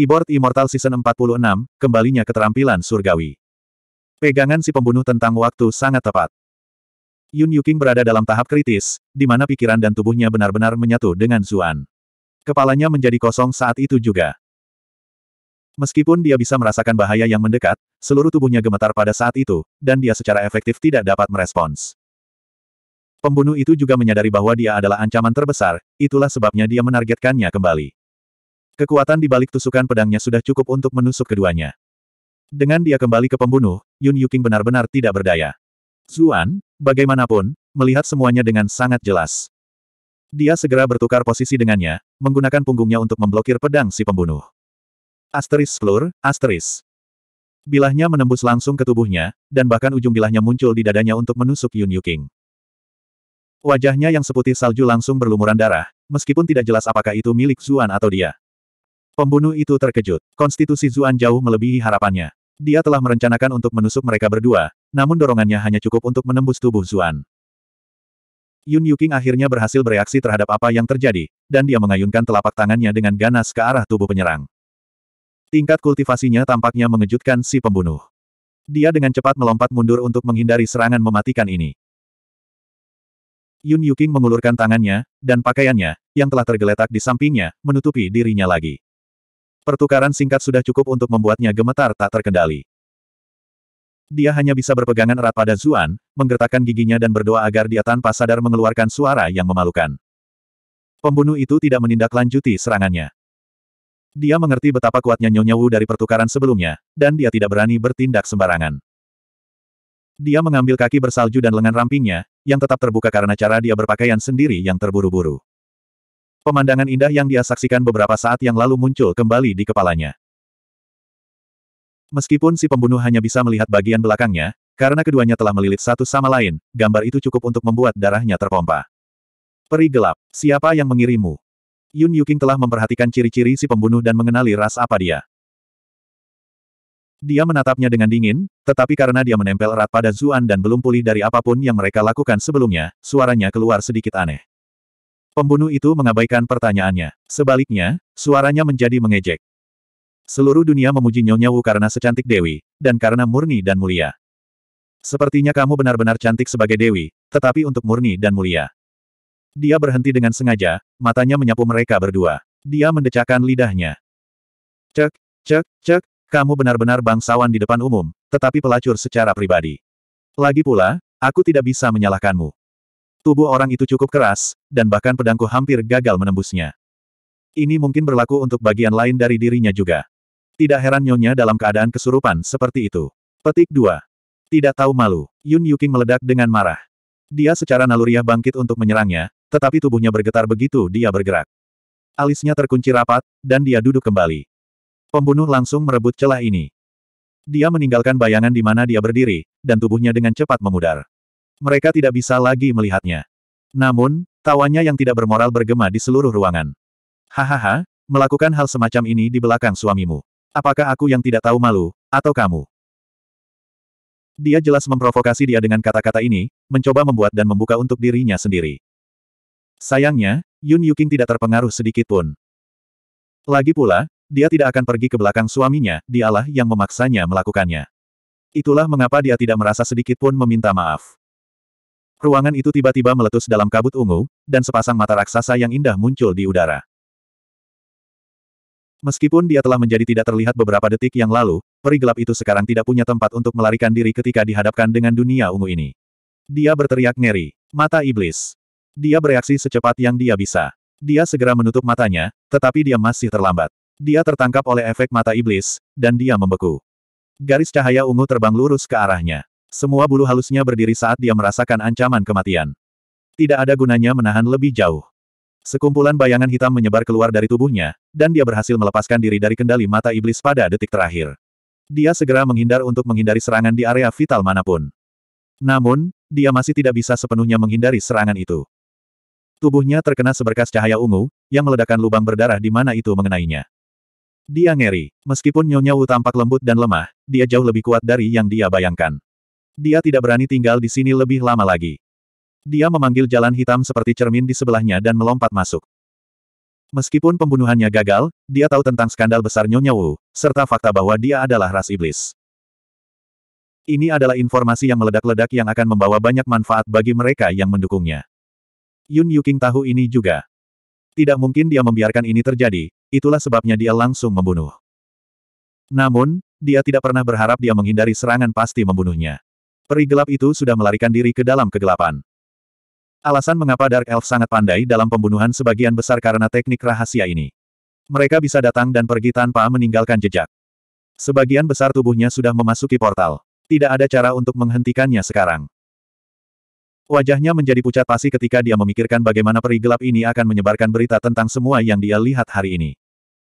Keyboard Immortal Season 46, kembalinya keterampilan surgawi. Pegangan si pembunuh tentang waktu sangat tepat. Yun Yuking berada dalam tahap kritis, di mana pikiran dan tubuhnya benar-benar menyatu dengan Zuan. Kepalanya menjadi kosong saat itu juga. Meskipun dia bisa merasakan bahaya yang mendekat, seluruh tubuhnya gemetar pada saat itu, dan dia secara efektif tidak dapat merespons. Pembunuh itu juga menyadari bahwa dia adalah ancaman terbesar, itulah sebabnya dia menargetkannya kembali. Kekuatan di balik tusukan pedangnya sudah cukup untuk menusuk keduanya. Dengan dia kembali ke pembunuh, Yun Yuking benar-benar tidak berdaya. Zuan, bagaimanapun, melihat semuanya dengan sangat jelas. Dia segera bertukar posisi dengannya, menggunakan punggungnya untuk memblokir pedang si pembunuh. Asteris Splur, asteris. Bilahnya menembus langsung ke tubuhnya, dan bahkan ujung bilahnya muncul di dadanya untuk menusuk Yun Yuking. Wajahnya yang seputih salju langsung berlumuran darah, meskipun tidak jelas apakah itu milik Zuan atau dia. Pembunuh itu terkejut. Konstitusi Zuan jauh melebihi harapannya. Dia telah merencanakan untuk menusuk mereka berdua, namun dorongannya hanya cukup untuk menembus tubuh Zuan. Yun Yuking akhirnya berhasil bereaksi terhadap apa yang terjadi, dan dia mengayunkan telapak tangannya dengan ganas ke arah tubuh penyerang. Tingkat kultivasinya tampaknya mengejutkan si pembunuh. Dia dengan cepat melompat mundur untuk menghindari serangan mematikan ini. Yun Yuking mengulurkan tangannya, dan pakaiannya, yang telah tergeletak di sampingnya, menutupi dirinya lagi. Pertukaran singkat sudah cukup untuk membuatnya gemetar tak terkendali. Dia hanya bisa berpegangan erat pada Zuan, menggertakkan giginya dan berdoa agar dia tanpa sadar mengeluarkan suara yang memalukan. Pembunuh itu tidak menindaklanjuti serangannya. Dia mengerti betapa kuatnya Nyonya Wu dari pertukaran sebelumnya, dan dia tidak berani bertindak sembarangan. Dia mengambil kaki bersalju dan lengan rampingnya, yang tetap terbuka karena cara dia berpakaian sendiri yang terburu-buru. Pemandangan indah yang dia saksikan beberapa saat yang lalu muncul kembali di kepalanya. Meskipun si pembunuh hanya bisa melihat bagian belakangnya, karena keduanya telah melilit satu sama lain, gambar itu cukup untuk membuat darahnya terpompa. Peri gelap, siapa yang mengirimu? Yun Yuking telah memperhatikan ciri-ciri si pembunuh dan mengenali ras apa dia. Dia menatapnya dengan dingin, tetapi karena dia menempel erat pada Zuan dan belum pulih dari apapun yang mereka lakukan sebelumnya, suaranya keluar sedikit aneh. Pembunuh itu mengabaikan pertanyaannya. Sebaliknya, suaranya menjadi mengejek. Seluruh dunia memuji Nyonya Wu karena secantik Dewi, dan karena murni dan mulia. Sepertinya kamu benar-benar cantik sebagai Dewi, tetapi untuk murni dan mulia. Dia berhenti dengan sengaja, matanya menyapu mereka berdua. Dia mendecakkan lidahnya. Cek, cek, cek, kamu benar-benar bangsawan di depan umum, tetapi pelacur secara pribadi. Lagi pula, aku tidak bisa menyalahkanmu. Tubuh orang itu cukup keras, dan bahkan pedangku hampir gagal menembusnya. Ini mungkin berlaku untuk bagian lain dari dirinya juga. Tidak heran Nyonya dalam keadaan kesurupan seperti itu. Petik 2. Tidak tahu malu, Yun Yuking meledak dengan marah. Dia secara naluriah bangkit untuk menyerangnya, tetapi tubuhnya bergetar begitu dia bergerak. Alisnya terkunci rapat, dan dia duduk kembali. Pembunuh langsung merebut celah ini. Dia meninggalkan bayangan di mana dia berdiri, dan tubuhnya dengan cepat memudar. Mereka tidak bisa lagi melihatnya. Namun, tawanya yang tidak bermoral bergema di seluruh ruangan. Hahaha, melakukan hal semacam ini di belakang suamimu. Apakah aku yang tidak tahu malu, atau kamu? Dia jelas memprovokasi dia dengan kata-kata ini, mencoba membuat dan membuka untuk dirinya sendiri. Sayangnya, Yun Yuking tidak terpengaruh sedikit pun. Lagi pula, dia tidak akan pergi ke belakang suaminya, dialah yang memaksanya melakukannya. Itulah mengapa dia tidak merasa sedikit pun meminta maaf. Ruangan itu tiba-tiba meletus dalam kabut ungu, dan sepasang mata raksasa yang indah muncul di udara. Meskipun dia telah menjadi tidak terlihat beberapa detik yang lalu, peri gelap itu sekarang tidak punya tempat untuk melarikan diri ketika dihadapkan dengan dunia ungu ini. Dia berteriak ngeri. Mata iblis. Dia bereaksi secepat yang dia bisa. Dia segera menutup matanya, tetapi dia masih terlambat. Dia tertangkap oleh efek mata iblis, dan dia membeku. Garis cahaya ungu terbang lurus ke arahnya. Semua bulu halusnya berdiri saat dia merasakan ancaman kematian. Tidak ada gunanya menahan lebih jauh. Sekumpulan bayangan hitam menyebar keluar dari tubuhnya, dan dia berhasil melepaskan diri dari kendali mata iblis pada detik terakhir. Dia segera menghindar untuk menghindari serangan di area vital manapun. Namun, dia masih tidak bisa sepenuhnya menghindari serangan itu. Tubuhnya terkena seberkas cahaya ungu, yang meledakkan lubang berdarah di mana itu mengenainya. Dia ngeri, meskipun Nyonya Wu tampak lembut dan lemah, dia jauh lebih kuat dari yang dia bayangkan. Dia tidak berani tinggal di sini lebih lama lagi. Dia memanggil jalan hitam seperti cermin di sebelahnya dan melompat masuk. Meskipun pembunuhannya gagal, dia tahu tentang skandal besar Nyonya Wu, serta fakta bahwa dia adalah ras iblis. Ini adalah informasi yang meledak-ledak yang akan membawa banyak manfaat bagi mereka yang mendukungnya. Yun Yuking tahu ini juga. Tidak mungkin dia membiarkan ini terjadi, itulah sebabnya dia langsung membunuh. Namun, dia tidak pernah berharap dia menghindari serangan pasti membunuhnya. Peri gelap itu sudah melarikan diri ke dalam kegelapan. Alasan mengapa Dark Elf sangat pandai dalam pembunuhan sebagian besar karena teknik rahasia ini. Mereka bisa datang dan pergi tanpa meninggalkan jejak. Sebagian besar tubuhnya sudah memasuki portal. Tidak ada cara untuk menghentikannya sekarang. Wajahnya menjadi pucat pasi ketika dia memikirkan bagaimana peri gelap ini akan menyebarkan berita tentang semua yang dia lihat hari ini.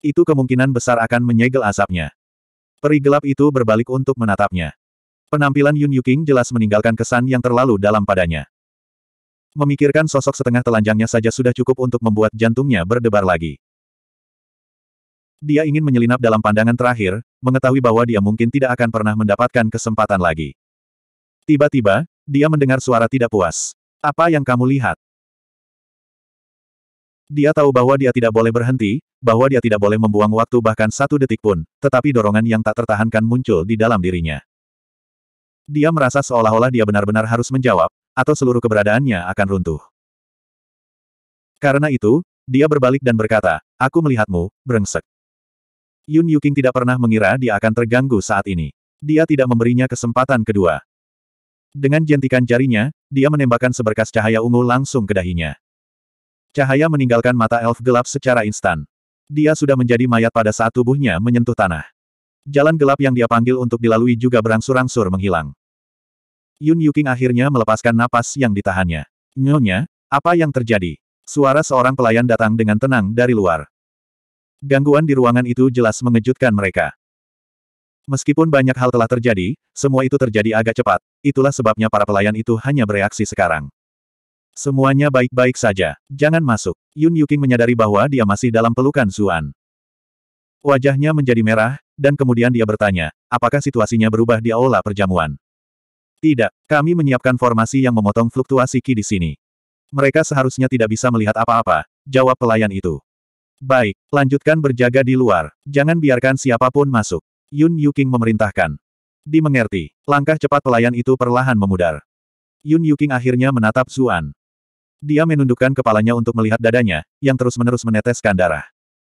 Itu kemungkinan besar akan menyegel asapnya. Peri gelap itu berbalik untuk menatapnya. Penampilan Yun Yuking jelas meninggalkan kesan yang terlalu dalam padanya. Memikirkan sosok setengah telanjangnya saja sudah cukup untuk membuat jantungnya berdebar lagi. Dia ingin menyelinap dalam pandangan terakhir, mengetahui bahwa dia mungkin tidak akan pernah mendapatkan kesempatan lagi. Tiba-tiba, dia mendengar suara tidak puas. Apa yang kamu lihat? Dia tahu bahwa dia tidak boleh berhenti, bahwa dia tidak boleh membuang waktu bahkan satu detik pun, tetapi dorongan yang tak tertahankan muncul di dalam dirinya. Dia merasa seolah-olah dia benar-benar harus menjawab, atau seluruh keberadaannya akan runtuh. Karena itu, dia berbalik dan berkata, Aku melihatmu, brengsek. Yun Yuking tidak pernah mengira dia akan terganggu saat ini. Dia tidak memberinya kesempatan kedua. Dengan jentikan jarinya, dia menembakkan seberkas cahaya ungu langsung ke dahinya. Cahaya meninggalkan mata elf gelap secara instan. Dia sudah menjadi mayat pada saat tubuhnya menyentuh tanah. Jalan gelap yang dia panggil untuk dilalui juga berangsur-angsur menghilang. Yun Yuking akhirnya melepaskan napas yang ditahannya. Nyonya, apa yang terjadi? Suara seorang pelayan datang dengan tenang dari luar. Gangguan di ruangan itu jelas mengejutkan mereka. Meskipun banyak hal telah terjadi, semua itu terjadi agak cepat. Itulah sebabnya para pelayan itu hanya bereaksi sekarang. Semuanya baik-baik saja. Jangan masuk. Yun Yuking menyadari bahwa dia masih dalam pelukan Zuan. Wajahnya menjadi merah, dan kemudian dia bertanya, apakah situasinya berubah di aula perjamuan? Tidak, kami menyiapkan formasi yang memotong fluktuasi Ki di sini. Mereka seharusnya tidak bisa melihat apa-apa, jawab pelayan itu. Baik, lanjutkan berjaga di luar. Jangan biarkan siapapun masuk. Yun Yuking memerintahkan. Dimengerti, langkah cepat pelayan itu perlahan memudar. Yun Yuking akhirnya menatap Zuan. Dia menundukkan kepalanya untuk melihat dadanya, yang terus-menerus meneteskan darah.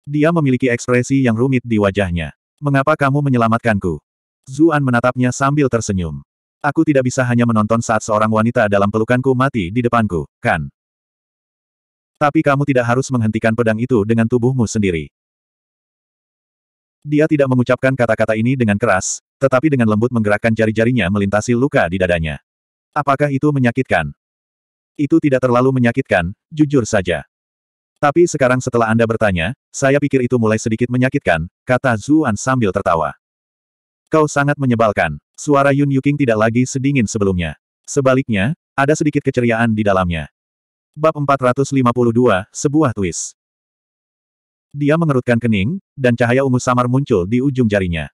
Dia memiliki ekspresi yang rumit di wajahnya. Mengapa kamu menyelamatkanku? Zuan menatapnya sambil tersenyum. Aku tidak bisa hanya menonton saat seorang wanita dalam pelukanku mati di depanku, kan? Tapi kamu tidak harus menghentikan pedang itu dengan tubuhmu sendiri. Dia tidak mengucapkan kata-kata ini dengan keras, tetapi dengan lembut menggerakkan jari-jarinya melintasi luka di dadanya. Apakah itu menyakitkan? Itu tidak terlalu menyakitkan, jujur saja. Tapi sekarang setelah Anda bertanya, saya pikir itu mulai sedikit menyakitkan, kata Zuan sambil tertawa. Kau sangat menyebalkan. Suara Yun Yuking tidak lagi sedingin sebelumnya. Sebaliknya, ada sedikit keceriaan di dalamnya. Bab 452, Sebuah Twist Dia mengerutkan kening, dan cahaya ungu samar muncul di ujung jarinya.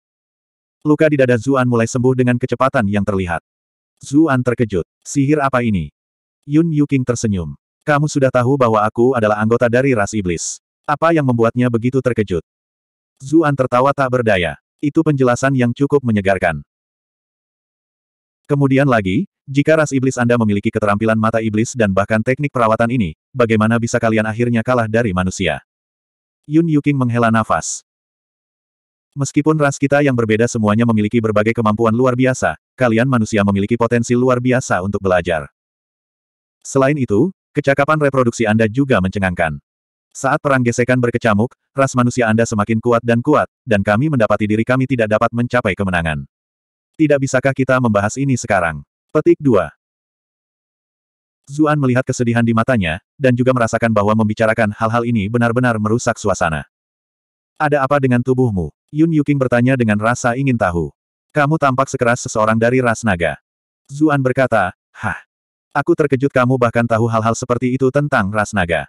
Luka di dada Zuan mulai sembuh dengan kecepatan yang terlihat. Zuan terkejut. Sihir apa ini? Yun Yuking tersenyum. Kamu sudah tahu bahwa aku adalah anggota dari ras iblis. Apa yang membuatnya begitu terkejut? Zuan tertawa tak berdaya. Itu penjelasan yang cukup menyegarkan. Kemudian lagi, jika ras iblis Anda memiliki keterampilan mata iblis dan bahkan teknik perawatan ini, bagaimana bisa kalian akhirnya kalah dari manusia? Yun Yuking menghela nafas. Meskipun ras kita yang berbeda semuanya memiliki berbagai kemampuan luar biasa, kalian manusia memiliki potensi luar biasa untuk belajar. Selain itu, kecakapan reproduksi Anda juga mencengangkan. Saat perang gesekan berkecamuk, ras manusia Anda semakin kuat dan kuat, dan kami mendapati diri kami tidak dapat mencapai kemenangan. Tidak bisakah kita membahas ini sekarang? Petik 2. Zuan melihat kesedihan di matanya, dan juga merasakan bahwa membicarakan hal-hal ini benar-benar merusak suasana. Ada apa dengan tubuhmu? Yun Yuking bertanya dengan rasa ingin tahu. Kamu tampak sekeras seseorang dari ras naga. Zuan berkata, Hah. Aku terkejut kamu bahkan tahu hal-hal seperti itu tentang ras naga.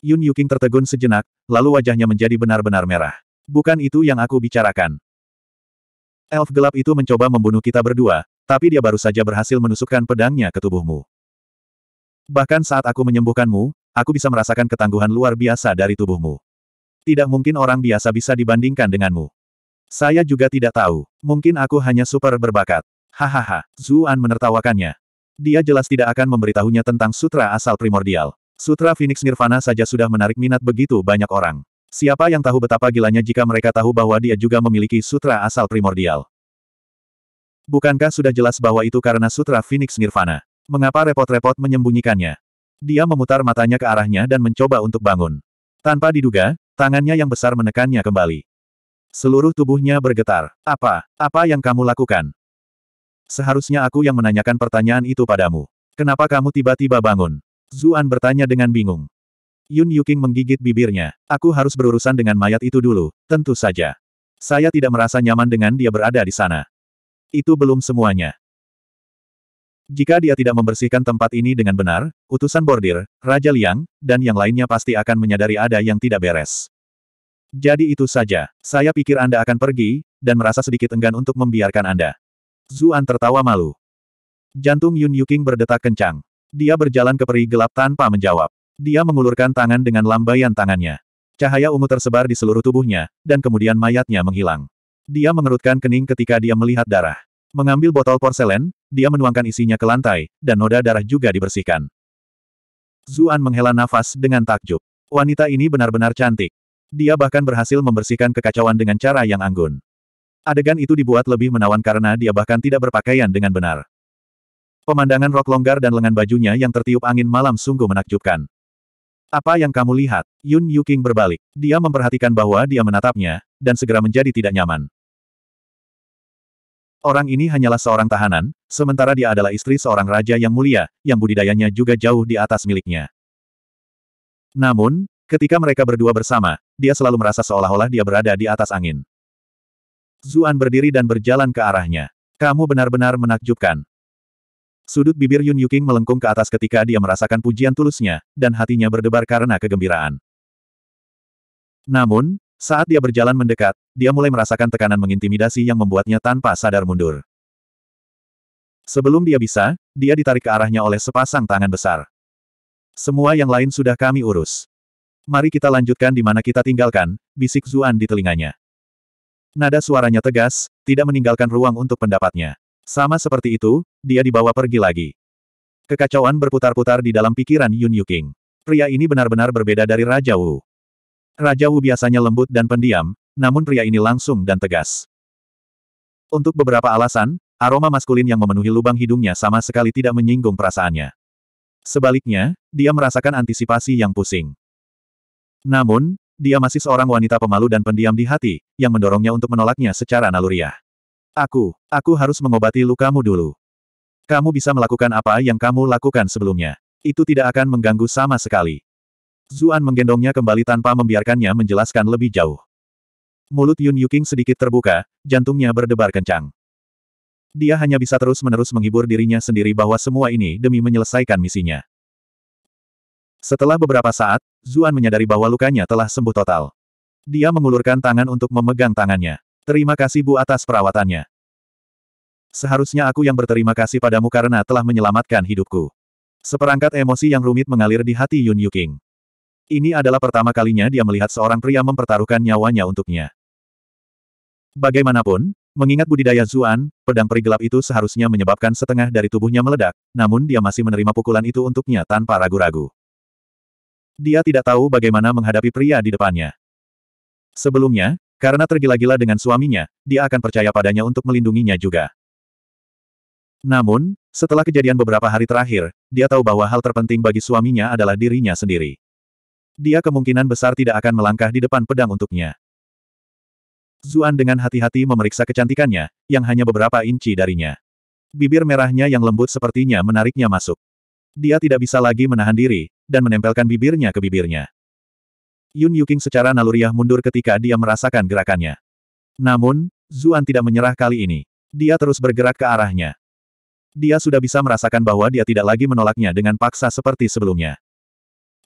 Yun Yuking tertegun sejenak, lalu wajahnya menjadi benar-benar merah. Bukan itu yang aku bicarakan. Elf gelap itu mencoba membunuh kita berdua, tapi dia baru saja berhasil menusukkan pedangnya ke tubuhmu. Bahkan saat aku menyembuhkanmu, aku bisa merasakan ketangguhan luar biasa dari tubuhmu. Tidak mungkin orang biasa bisa dibandingkan denganmu. Saya juga tidak tahu. Mungkin aku hanya super berbakat. Hahaha, Zuan menertawakannya. Dia jelas tidak akan memberitahunya tentang sutra asal primordial. Sutra Phoenix Nirvana saja sudah menarik minat begitu banyak orang. Siapa yang tahu betapa gilanya jika mereka tahu bahwa dia juga memiliki sutra asal primordial. Bukankah sudah jelas bahwa itu karena sutra Phoenix Nirvana? Mengapa repot-repot menyembunyikannya? Dia memutar matanya ke arahnya dan mencoba untuk bangun. Tanpa diduga, tangannya yang besar menekannya kembali. Seluruh tubuhnya bergetar. Apa? Apa yang kamu lakukan? Seharusnya aku yang menanyakan pertanyaan itu padamu. Kenapa kamu tiba-tiba bangun? Zuan bertanya dengan bingung. Yun Yuking menggigit bibirnya. Aku harus berurusan dengan mayat itu dulu, tentu saja. Saya tidak merasa nyaman dengan dia berada di sana. Itu belum semuanya. Jika dia tidak membersihkan tempat ini dengan benar, utusan bordir, Raja Liang, dan yang lainnya pasti akan menyadari ada yang tidak beres. Jadi itu saja. Saya pikir Anda akan pergi, dan merasa sedikit enggan untuk membiarkan Anda. Zuan tertawa malu. Jantung Yun Yuking berdetak kencang. Dia berjalan ke peri gelap tanpa menjawab. Dia mengulurkan tangan dengan lambaian tangannya. Cahaya ungu tersebar di seluruh tubuhnya, dan kemudian mayatnya menghilang. Dia mengerutkan kening ketika dia melihat darah. Mengambil botol porselen, dia menuangkan isinya ke lantai, dan noda darah juga dibersihkan. Zuan menghela nafas dengan takjub. Wanita ini benar-benar cantik. Dia bahkan berhasil membersihkan kekacauan dengan cara yang anggun. Adegan itu dibuat lebih menawan karena dia bahkan tidak berpakaian dengan benar. Pemandangan rok longgar dan lengan bajunya yang tertiup angin malam sungguh menakjubkan. Apa yang kamu lihat? Yun Yuking berbalik. Dia memperhatikan bahwa dia menatapnya, dan segera menjadi tidak nyaman. Orang ini hanyalah seorang tahanan, sementara dia adalah istri seorang raja yang mulia, yang budidayanya juga jauh di atas miliknya. Namun, ketika mereka berdua bersama, dia selalu merasa seolah-olah dia berada di atas angin. Zuan berdiri dan berjalan ke arahnya. Kamu benar-benar menakjubkan. Sudut bibir Yun Yuking melengkung ke atas ketika dia merasakan pujian tulusnya, dan hatinya berdebar karena kegembiraan. Namun, saat dia berjalan mendekat, dia mulai merasakan tekanan mengintimidasi yang membuatnya tanpa sadar mundur. Sebelum dia bisa, dia ditarik ke arahnya oleh sepasang tangan besar. Semua yang lain sudah kami urus. Mari kita lanjutkan di mana kita tinggalkan, bisik Zuan di telinganya. Nada suaranya tegas, tidak meninggalkan ruang untuk pendapatnya. Sama seperti itu, dia dibawa pergi lagi. Kekacauan berputar-putar di dalam pikiran Yun Yuking. Pria ini benar-benar berbeda dari Raja Wu. Raja Wu biasanya lembut dan pendiam, namun pria ini langsung dan tegas. Untuk beberapa alasan, aroma maskulin yang memenuhi lubang hidungnya sama sekali tidak menyinggung perasaannya. Sebaliknya, dia merasakan antisipasi yang pusing. Namun, dia masih seorang wanita pemalu dan pendiam di hati, yang mendorongnya untuk menolaknya secara naluriah. Aku, aku harus mengobati lukamu dulu. Kamu bisa melakukan apa yang kamu lakukan sebelumnya. Itu tidak akan mengganggu sama sekali. Zuan menggendongnya kembali tanpa membiarkannya menjelaskan lebih jauh. Mulut Yun Yuking sedikit terbuka, jantungnya berdebar kencang. Dia hanya bisa terus-menerus menghibur dirinya sendiri bahwa semua ini demi menyelesaikan misinya. Setelah beberapa saat, Zuan menyadari bahwa lukanya telah sembuh total. Dia mengulurkan tangan untuk memegang tangannya. Terima kasih Bu atas perawatannya. Seharusnya aku yang berterima kasih padamu karena telah menyelamatkan hidupku. Seperangkat emosi yang rumit mengalir di hati Yun Yuking. Ini adalah pertama kalinya dia melihat seorang pria mempertaruhkan nyawanya untuknya. Bagaimanapun, mengingat budidaya Zuan, pedang peri gelap itu seharusnya menyebabkan setengah dari tubuhnya meledak, namun dia masih menerima pukulan itu untuknya tanpa ragu-ragu. Dia tidak tahu bagaimana menghadapi pria di depannya. Sebelumnya, karena tergila-gila dengan suaminya, dia akan percaya padanya untuk melindunginya juga. Namun, setelah kejadian beberapa hari terakhir, dia tahu bahwa hal terpenting bagi suaminya adalah dirinya sendiri. Dia kemungkinan besar tidak akan melangkah di depan pedang untuknya. Zuan dengan hati-hati memeriksa kecantikannya, yang hanya beberapa inci darinya. Bibir merahnya yang lembut sepertinya menariknya masuk. Dia tidak bisa lagi menahan diri, dan menempelkan bibirnya ke bibirnya. Yun Yuking secara naluriah mundur ketika dia merasakan gerakannya. Namun, Zuan tidak menyerah kali ini. Dia terus bergerak ke arahnya. Dia sudah bisa merasakan bahwa dia tidak lagi menolaknya dengan paksa seperti sebelumnya.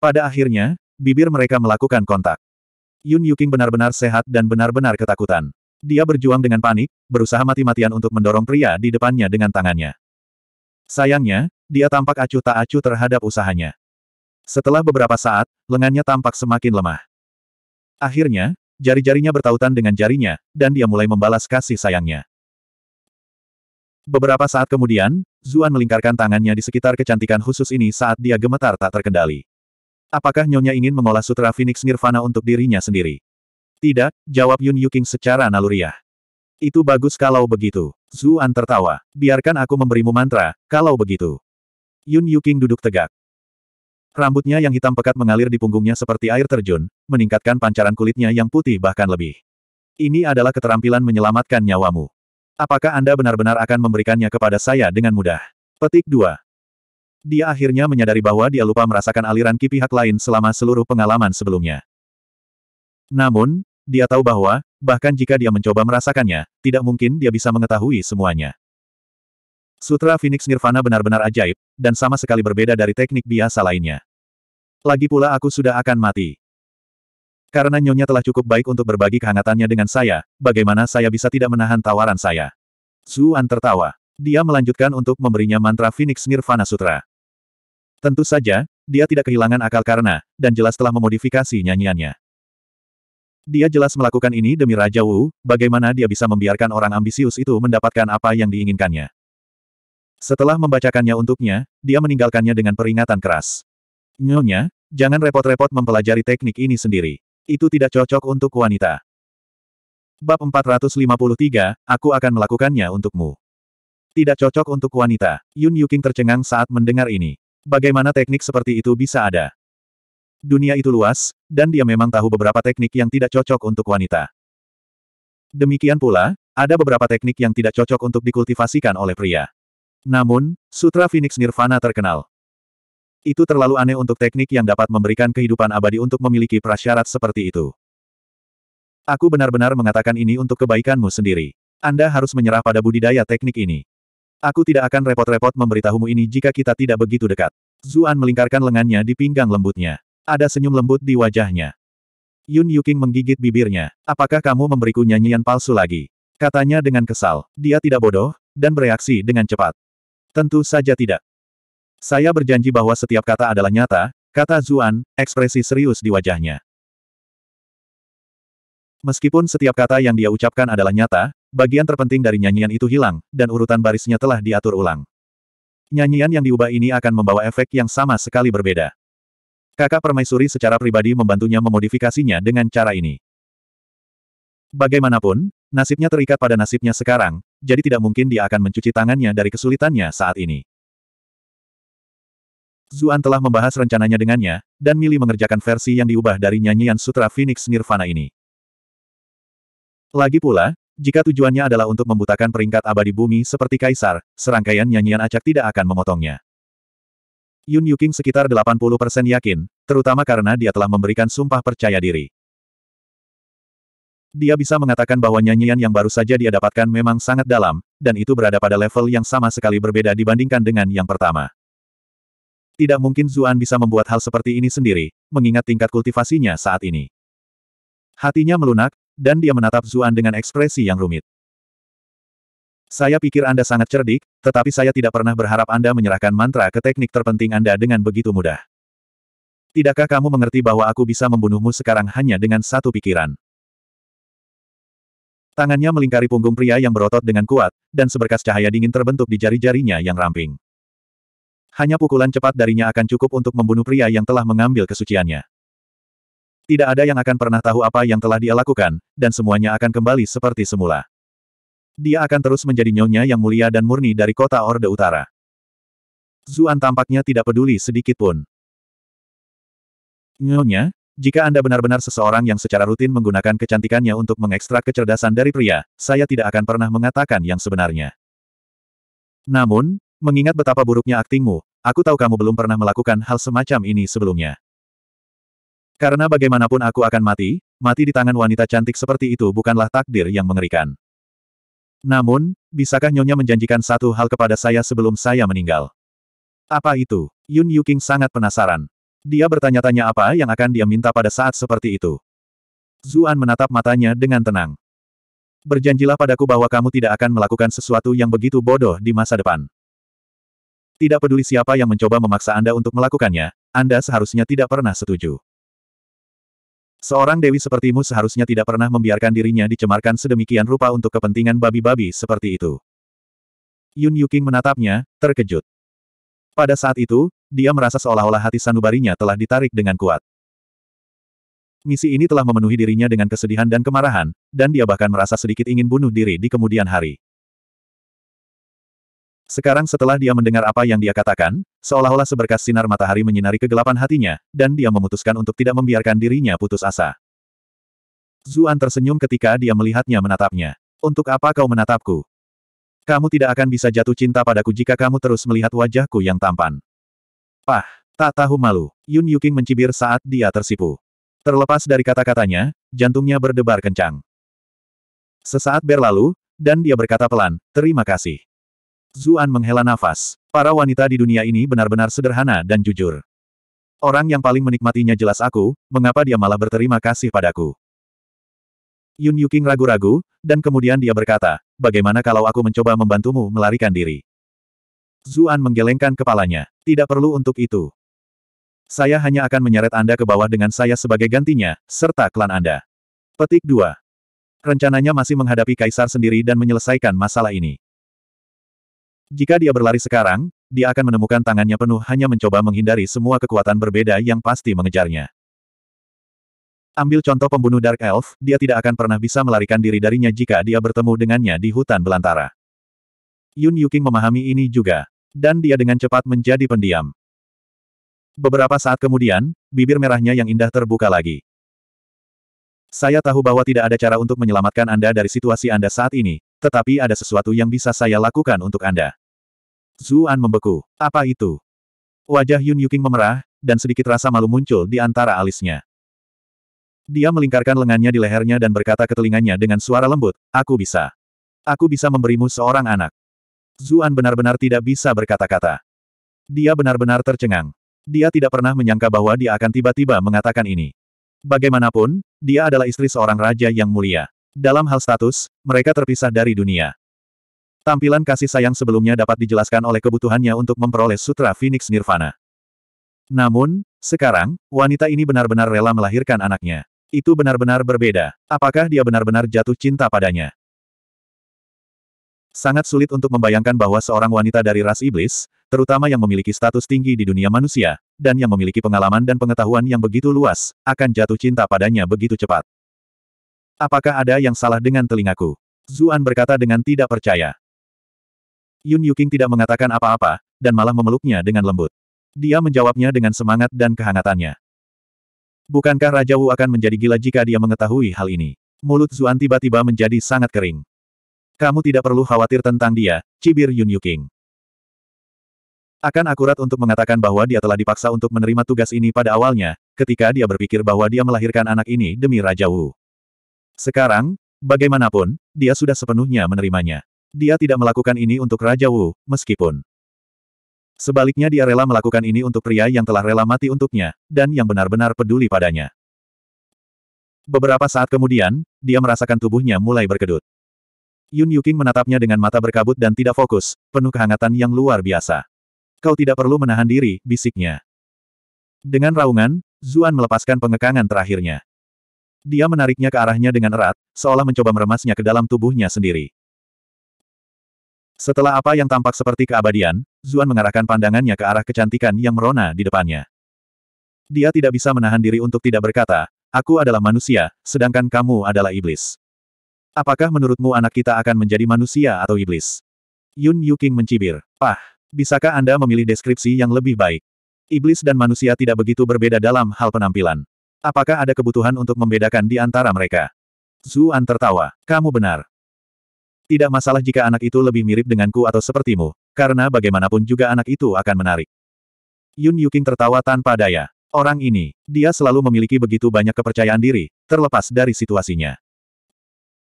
Pada akhirnya, bibir mereka melakukan kontak. Yun Yuking benar-benar sehat dan benar-benar ketakutan. Dia berjuang dengan panik, berusaha mati-matian untuk mendorong pria di depannya dengan tangannya. Sayangnya, dia tampak acuh tak acuh terhadap usahanya. Setelah beberapa saat, lengannya tampak semakin lemah. Akhirnya, jari-jarinya bertautan dengan jarinya, dan dia mulai membalas kasih sayangnya. Beberapa saat kemudian, Zuan melingkarkan tangannya di sekitar kecantikan khusus ini saat dia gemetar tak terkendali. Apakah Nyonya ingin mengolah Sutra Phoenix Nirvana untuk dirinya sendiri? Tidak, jawab Yun Yuking secara naluriah. Itu bagus kalau begitu. Zuan tertawa. Biarkan aku memberimu mantra, kalau begitu. Yun Yuking duduk tegak. Rambutnya yang hitam pekat mengalir di punggungnya seperti air terjun, meningkatkan pancaran kulitnya yang putih bahkan lebih. Ini adalah keterampilan menyelamatkan nyawamu. Apakah Anda benar-benar akan memberikannya kepada saya dengan mudah? Petik 2. Dia akhirnya menyadari bahwa dia lupa merasakan aliran ki pihak lain selama seluruh pengalaman sebelumnya. Namun, dia tahu bahwa, bahkan jika dia mencoba merasakannya, tidak mungkin dia bisa mengetahui semuanya. Sutra Phoenix Nirvana benar-benar ajaib, dan sama sekali berbeda dari teknik biasa lainnya. Lagi pula aku sudah akan mati. Karena Nyonya telah cukup baik untuk berbagi kehangatannya dengan saya, bagaimana saya bisa tidak menahan tawaran saya? Zuan tertawa. Dia melanjutkan untuk memberinya mantra Phoenix Nirvana Sutra. Tentu saja, dia tidak kehilangan akal karena, dan jelas telah memodifikasi nyanyiannya. Dia jelas melakukan ini demi Raja Wu, bagaimana dia bisa membiarkan orang ambisius itu mendapatkan apa yang diinginkannya. Setelah membacakannya untuknya, dia meninggalkannya dengan peringatan keras. Nyonya, jangan repot-repot mempelajari teknik ini sendiri. Itu tidak cocok untuk wanita. Bab 453, aku akan melakukannya untukmu. Tidak cocok untuk wanita. Yun Yuking tercengang saat mendengar ini. Bagaimana teknik seperti itu bisa ada? Dunia itu luas, dan dia memang tahu beberapa teknik yang tidak cocok untuk wanita. Demikian pula, ada beberapa teknik yang tidak cocok untuk dikultivasikan oleh pria. Namun, Sutra Phoenix Nirvana terkenal. Itu terlalu aneh untuk teknik yang dapat memberikan kehidupan abadi untuk memiliki prasyarat seperti itu. Aku benar-benar mengatakan ini untuk kebaikanmu sendiri. Anda harus menyerah pada budidaya teknik ini. Aku tidak akan repot-repot memberitahumu ini jika kita tidak begitu dekat. Zuan melingkarkan lengannya di pinggang lembutnya. Ada senyum lembut di wajahnya. Yun Yuking menggigit bibirnya. Apakah kamu memberiku nyanyian palsu lagi? Katanya dengan kesal. Dia tidak bodoh, dan bereaksi dengan cepat. Tentu saja tidak. Saya berjanji bahwa setiap kata adalah nyata, kata Zuan, ekspresi serius di wajahnya. Meskipun setiap kata yang dia ucapkan adalah nyata, bagian terpenting dari nyanyian itu hilang, dan urutan barisnya telah diatur ulang. Nyanyian yang diubah ini akan membawa efek yang sama sekali berbeda. Kakak permaisuri secara pribadi membantunya memodifikasinya dengan cara ini. Bagaimanapun, Nasibnya terikat pada nasibnya sekarang, jadi tidak mungkin dia akan mencuci tangannya dari kesulitannya saat ini. Zuan telah membahas rencananya dengannya, dan Mili mengerjakan versi yang diubah dari nyanyian Sutra Phoenix Nirvana ini. Lagi pula, jika tujuannya adalah untuk membutakan peringkat abadi bumi seperti kaisar, serangkaian nyanyian acak tidak akan memotongnya. Yun Yuking sekitar 80% yakin, terutama karena dia telah memberikan sumpah percaya diri. Dia bisa mengatakan bahwa nyanyian yang baru saja dia dapatkan memang sangat dalam, dan itu berada pada level yang sama sekali berbeda dibandingkan dengan yang pertama. Tidak mungkin Zuan bisa membuat hal seperti ini sendiri, mengingat tingkat kultivasinya saat ini. Hatinya melunak, dan dia menatap Zuan dengan ekspresi yang rumit. Saya pikir Anda sangat cerdik, tetapi saya tidak pernah berharap Anda menyerahkan mantra ke teknik terpenting Anda dengan begitu mudah. Tidakkah kamu mengerti bahwa aku bisa membunuhmu sekarang hanya dengan satu pikiran? Tangannya melingkari punggung pria yang berotot dengan kuat, dan seberkas cahaya dingin terbentuk di jari-jarinya yang ramping. Hanya pukulan cepat darinya akan cukup untuk membunuh pria yang telah mengambil kesuciannya. Tidak ada yang akan pernah tahu apa yang telah dia lakukan, dan semuanya akan kembali seperti semula. Dia akan terus menjadi nyonya yang mulia dan murni dari kota Orde Utara. Zuan tampaknya tidak peduli sedikit pun. Nyonya, jika Anda benar-benar seseorang yang secara rutin menggunakan kecantikannya untuk mengekstrak kecerdasan dari pria, saya tidak akan pernah mengatakan yang sebenarnya. Namun, mengingat betapa buruknya aktingmu, aku tahu kamu belum pernah melakukan hal semacam ini sebelumnya. Karena bagaimanapun aku akan mati, mati di tangan wanita cantik seperti itu bukanlah takdir yang mengerikan. Namun, bisakah Nyonya menjanjikan satu hal kepada saya sebelum saya meninggal? Apa itu? Yun Yuking sangat penasaran. Dia bertanya-tanya apa yang akan dia minta pada saat seperti itu. Zuan menatap matanya dengan tenang. Berjanjilah padaku bahwa kamu tidak akan melakukan sesuatu yang begitu bodoh di masa depan. Tidak peduli siapa yang mencoba memaksa Anda untuk melakukannya, Anda seharusnya tidak pernah setuju. Seorang dewi sepertimu seharusnya tidak pernah membiarkan dirinya dicemarkan sedemikian rupa untuk kepentingan babi-babi seperti itu. Yun Yuking menatapnya, terkejut. Pada saat itu, dia merasa seolah-olah hati sanubarinya telah ditarik dengan kuat. Misi ini telah memenuhi dirinya dengan kesedihan dan kemarahan, dan dia bahkan merasa sedikit ingin bunuh diri di kemudian hari. Sekarang setelah dia mendengar apa yang dia katakan, seolah-olah seberkas sinar matahari menyinari kegelapan hatinya, dan dia memutuskan untuk tidak membiarkan dirinya putus asa. Zuan tersenyum ketika dia melihatnya menatapnya. Untuk apa kau menatapku? Kamu tidak akan bisa jatuh cinta padaku jika kamu terus melihat wajahku yang tampan. Pah, tak tahu malu. Yun Yuking mencibir saat dia tersipu. Terlepas dari kata-katanya, jantungnya berdebar kencang. Sesaat berlalu, dan dia berkata pelan, terima kasih. Zuan menghela nafas. Para wanita di dunia ini benar-benar sederhana dan jujur. Orang yang paling menikmatinya jelas aku, mengapa dia malah berterima kasih padaku. Yun Yuking ragu-ragu, dan kemudian dia berkata, bagaimana kalau aku mencoba membantumu melarikan diri? Zuan menggelengkan kepalanya. Tidak perlu untuk itu. Saya hanya akan menyeret Anda ke bawah dengan saya sebagai gantinya, serta klan Anda. Petik 2. Rencananya masih menghadapi Kaisar sendiri dan menyelesaikan masalah ini. Jika dia berlari sekarang, dia akan menemukan tangannya penuh hanya mencoba menghindari semua kekuatan berbeda yang pasti mengejarnya. Ambil contoh pembunuh Dark Elf, dia tidak akan pernah bisa melarikan diri darinya jika dia bertemu dengannya di hutan belantara. Yun Yuking memahami ini juga. Dan dia dengan cepat menjadi pendiam. Beberapa saat kemudian, bibir merahnya yang indah terbuka lagi. Saya tahu bahwa tidak ada cara untuk menyelamatkan Anda dari situasi Anda saat ini, tetapi ada sesuatu yang bisa saya lakukan untuk Anda. Zuan membeku. Apa itu? Wajah Yun Yuking memerah, dan sedikit rasa malu muncul di antara alisnya. Dia melingkarkan lengannya di lehernya dan berkata ke telinganya dengan suara lembut, Aku bisa. Aku bisa memberimu seorang anak. Zuan benar-benar tidak bisa berkata-kata. Dia benar-benar tercengang. Dia tidak pernah menyangka bahwa dia akan tiba-tiba mengatakan ini. Bagaimanapun, dia adalah istri seorang raja yang mulia. Dalam hal status, mereka terpisah dari dunia. Tampilan kasih sayang sebelumnya dapat dijelaskan oleh kebutuhannya untuk memperoleh Sutra Phoenix Nirvana. Namun, sekarang, wanita ini benar-benar rela melahirkan anaknya. Itu benar-benar berbeda. Apakah dia benar-benar jatuh cinta padanya? Sangat sulit untuk membayangkan bahwa seorang wanita dari ras iblis, terutama yang memiliki status tinggi di dunia manusia, dan yang memiliki pengalaman dan pengetahuan yang begitu luas, akan jatuh cinta padanya begitu cepat. Apakah ada yang salah dengan telingaku? Zuan berkata dengan tidak percaya. Yun Yuking tidak mengatakan apa-apa, dan malah memeluknya dengan lembut. Dia menjawabnya dengan semangat dan kehangatannya. Bukankah Raja Wu akan menjadi gila jika dia mengetahui hal ini? Mulut Zuan tiba-tiba menjadi sangat kering. Kamu tidak perlu khawatir tentang dia, cibir Yun Yuking. Akan akurat untuk mengatakan bahwa dia telah dipaksa untuk menerima tugas ini pada awalnya, ketika dia berpikir bahwa dia melahirkan anak ini demi Raja Wu. Sekarang, bagaimanapun, dia sudah sepenuhnya menerimanya. Dia tidak melakukan ini untuk Raja Wu, meskipun Sebaliknya dia rela melakukan ini untuk pria yang telah rela mati untuknya, dan yang benar-benar peduli padanya. Beberapa saat kemudian, dia merasakan tubuhnya mulai berkedut. Yun Yuking menatapnya dengan mata berkabut dan tidak fokus, penuh kehangatan yang luar biasa. Kau tidak perlu menahan diri, bisiknya. Dengan raungan, Zuan melepaskan pengekangan terakhirnya. Dia menariknya ke arahnya dengan erat, seolah mencoba meremasnya ke dalam tubuhnya sendiri. Setelah apa yang tampak seperti keabadian, Zuan mengarahkan pandangannya ke arah kecantikan yang merona di depannya. Dia tidak bisa menahan diri untuk tidak berkata, aku adalah manusia, sedangkan kamu adalah iblis. Apakah menurutmu anak kita akan menjadi manusia atau iblis? Yun Yuking mencibir. Pah, bisakah Anda memilih deskripsi yang lebih baik? Iblis dan manusia tidak begitu berbeda dalam hal penampilan. Apakah ada kebutuhan untuk membedakan di antara mereka? Zuan tertawa. Kamu benar. Tidak masalah jika anak itu lebih mirip denganku atau sepertimu, karena bagaimanapun juga anak itu akan menarik. Yun Yuking tertawa tanpa daya. Orang ini, dia selalu memiliki begitu banyak kepercayaan diri, terlepas dari situasinya.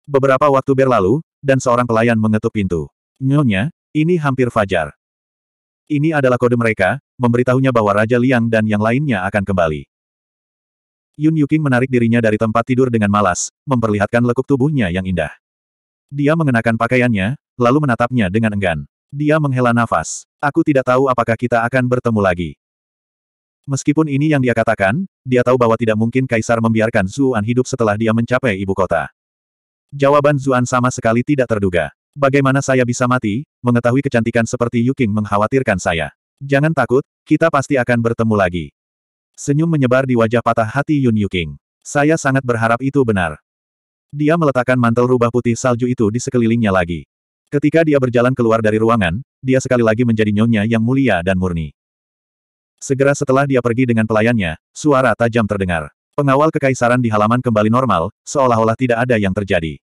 Beberapa waktu berlalu, dan seorang pelayan mengetuk pintu. Nyonya, ini hampir fajar. Ini adalah kode mereka, memberitahunya bahwa Raja Liang dan yang lainnya akan kembali. Yun Yuking menarik dirinya dari tempat tidur dengan malas, memperlihatkan lekuk tubuhnya yang indah. Dia mengenakan pakaiannya, lalu menatapnya dengan enggan. Dia menghela nafas. Aku tidak tahu apakah kita akan bertemu lagi. Meskipun ini yang dia katakan, dia tahu bahwa tidak mungkin Kaisar membiarkan Zuan hidup setelah dia mencapai ibu kota. Jawaban Zuan sama sekali tidak terduga. Bagaimana saya bisa mati, mengetahui kecantikan seperti Yuking mengkhawatirkan saya. Jangan takut, kita pasti akan bertemu lagi. Senyum menyebar di wajah patah hati Yun Yuking. Saya sangat berharap itu benar. Dia meletakkan mantel rubah putih salju itu di sekelilingnya lagi. Ketika dia berjalan keluar dari ruangan, dia sekali lagi menjadi nyonya yang mulia dan murni. Segera setelah dia pergi dengan pelayannya, suara tajam terdengar. Pengawal kekaisaran di halaman kembali normal, seolah-olah tidak ada yang terjadi.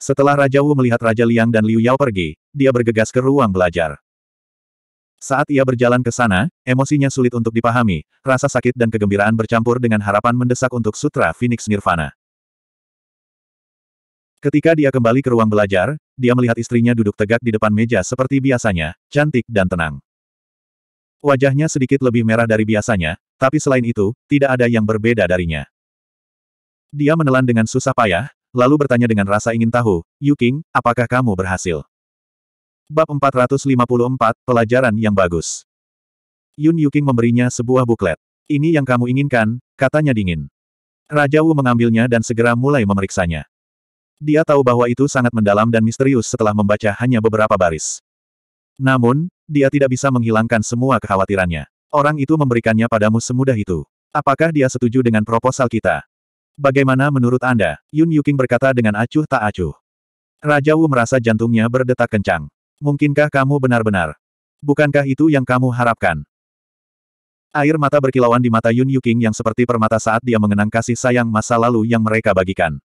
Setelah Raja Wu melihat Raja Liang dan Liu Yao pergi, dia bergegas ke ruang belajar. Saat ia berjalan ke sana, emosinya sulit untuk dipahami, rasa sakit dan kegembiraan bercampur dengan harapan mendesak untuk Sutra Phoenix Nirvana. Ketika dia kembali ke ruang belajar, dia melihat istrinya duduk tegak di depan meja seperti biasanya, cantik dan tenang. Wajahnya sedikit lebih merah dari biasanya, tapi selain itu, tidak ada yang berbeda darinya. Dia menelan dengan susah payah, lalu bertanya dengan rasa ingin tahu, Yuking, apakah kamu berhasil? Bab 454, Pelajaran yang Bagus Yun Yuking memberinya sebuah buklet. Ini yang kamu inginkan, katanya dingin. Raja Wu mengambilnya dan segera mulai memeriksanya. Dia tahu bahwa itu sangat mendalam dan misterius setelah membaca hanya beberapa baris. Namun, dia tidak bisa menghilangkan semua kekhawatirannya. Orang itu memberikannya padamu semudah itu. Apakah dia setuju dengan proposal kita? Bagaimana menurut Anda? Yun Yuking berkata dengan acuh tak acuh. Raja Wu merasa jantungnya berdetak kencang. Mungkinkah kamu benar-benar? Bukankah itu yang kamu harapkan? Air mata berkilauan di mata Yun Yuking yang seperti permata saat dia mengenang kasih sayang masa lalu yang mereka bagikan.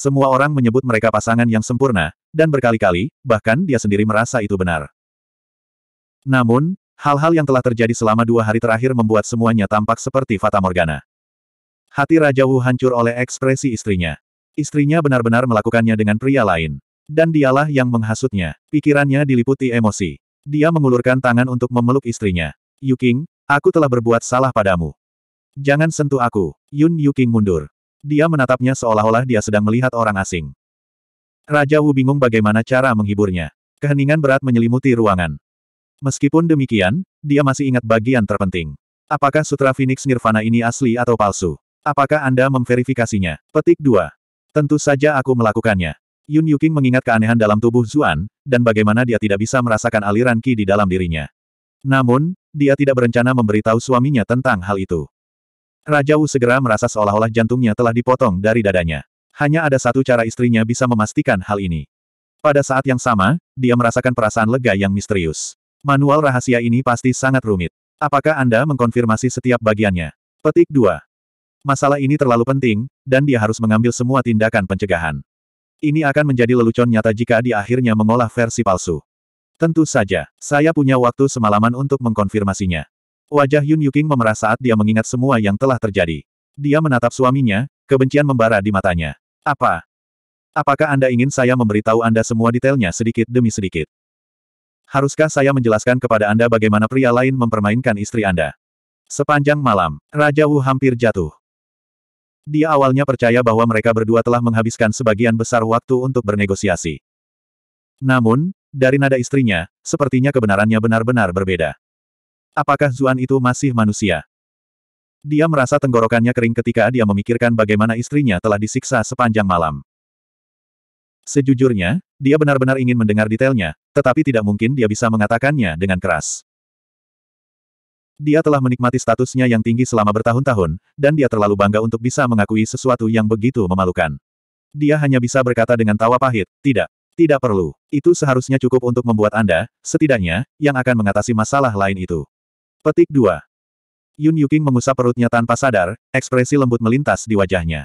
Semua orang menyebut mereka pasangan yang sempurna, dan berkali-kali, bahkan dia sendiri merasa itu benar. Namun, hal-hal yang telah terjadi selama dua hari terakhir membuat semuanya tampak seperti Fata Morgana. Hati Raja Wu hancur oleh ekspresi istrinya. Istrinya benar-benar melakukannya dengan pria lain. Dan dialah yang menghasutnya. Pikirannya diliputi emosi. Dia mengulurkan tangan untuk memeluk istrinya. Yuking, aku telah berbuat salah padamu. Jangan sentuh aku. Yun Yuking mundur. Dia menatapnya seolah-olah dia sedang melihat orang asing. Raja Wu bingung bagaimana cara menghiburnya. Keheningan berat menyelimuti ruangan. Meskipun demikian, dia masih ingat bagian terpenting. Apakah Sutra Phoenix Nirvana ini asli atau palsu? Apakah Anda memverifikasinya? Petik 2. Tentu saja aku melakukannya. Yun Yuking mengingat keanehan dalam tubuh Zuan, dan bagaimana dia tidak bisa merasakan aliran qi di dalam dirinya. Namun, dia tidak berencana memberitahu suaminya tentang hal itu. Raja Wu segera merasa seolah-olah jantungnya telah dipotong dari dadanya. Hanya ada satu cara istrinya bisa memastikan hal ini. Pada saat yang sama, dia merasakan perasaan lega yang misterius. Manual rahasia ini pasti sangat rumit. Apakah Anda mengkonfirmasi setiap bagiannya? Petik 2. Masalah ini terlalu penting, dan dia harus mengambil semua tindakan pencegahan. Ini akan menjadi lelucon nyata jika dia akhirnya mengolah versi palsu. Tentu saja, saya punya waktu semalaman untuk mengkonfirmasinya. Wajah Yun Yuking memerah saat dia mengingat semua yang telah terjadi. Dia menatap suaminya, kebencian membara di matanya. Apa? Apakah Anda ingin saya memberitahu Anda semua detailnya sedikit demi sedikit? Haruskah saya menjelaskan kepada Anda bagaimana pria lain mempermainkan istri Anda? Sepanjang malam, Raja Wu hampir jatuh. Dia awalnya percaya bahwa mereka berdua telah menghabiskan sebagian besar waktu untuk bernegosiasi. Namun, dari nada istrinya, sepertinya kebenarannya benar-benar berbeda. Apakah Zuan itu masih manusia? Dia merasa tenggorokannya kering ketika dia memikirkan bagaimana istrinya telah disiksa sepanjang malam. Sejujurnya, dia benar-benar ingin mendengar detailnya, tetapi tidak mungkin dia bisa mengatakannya dengan keras. Dia telah menikmati statusnya yang tinggi selama bertahun-tahun, dan dia terlalu bangga untuk bisa mengakui sesuatu yang begitu memalukan. Dia hanya bisa berkata dengan tawa pahit, tidak, tidak perlu. Itu seharusnya cukup untuk membuat Anda, setidaknya, yang akan mengatasi masalah lain itu. Petik 2. Yun Yuking mengusap perutnya tanpa sadar, ekspresi lembut melintas di wajahnya.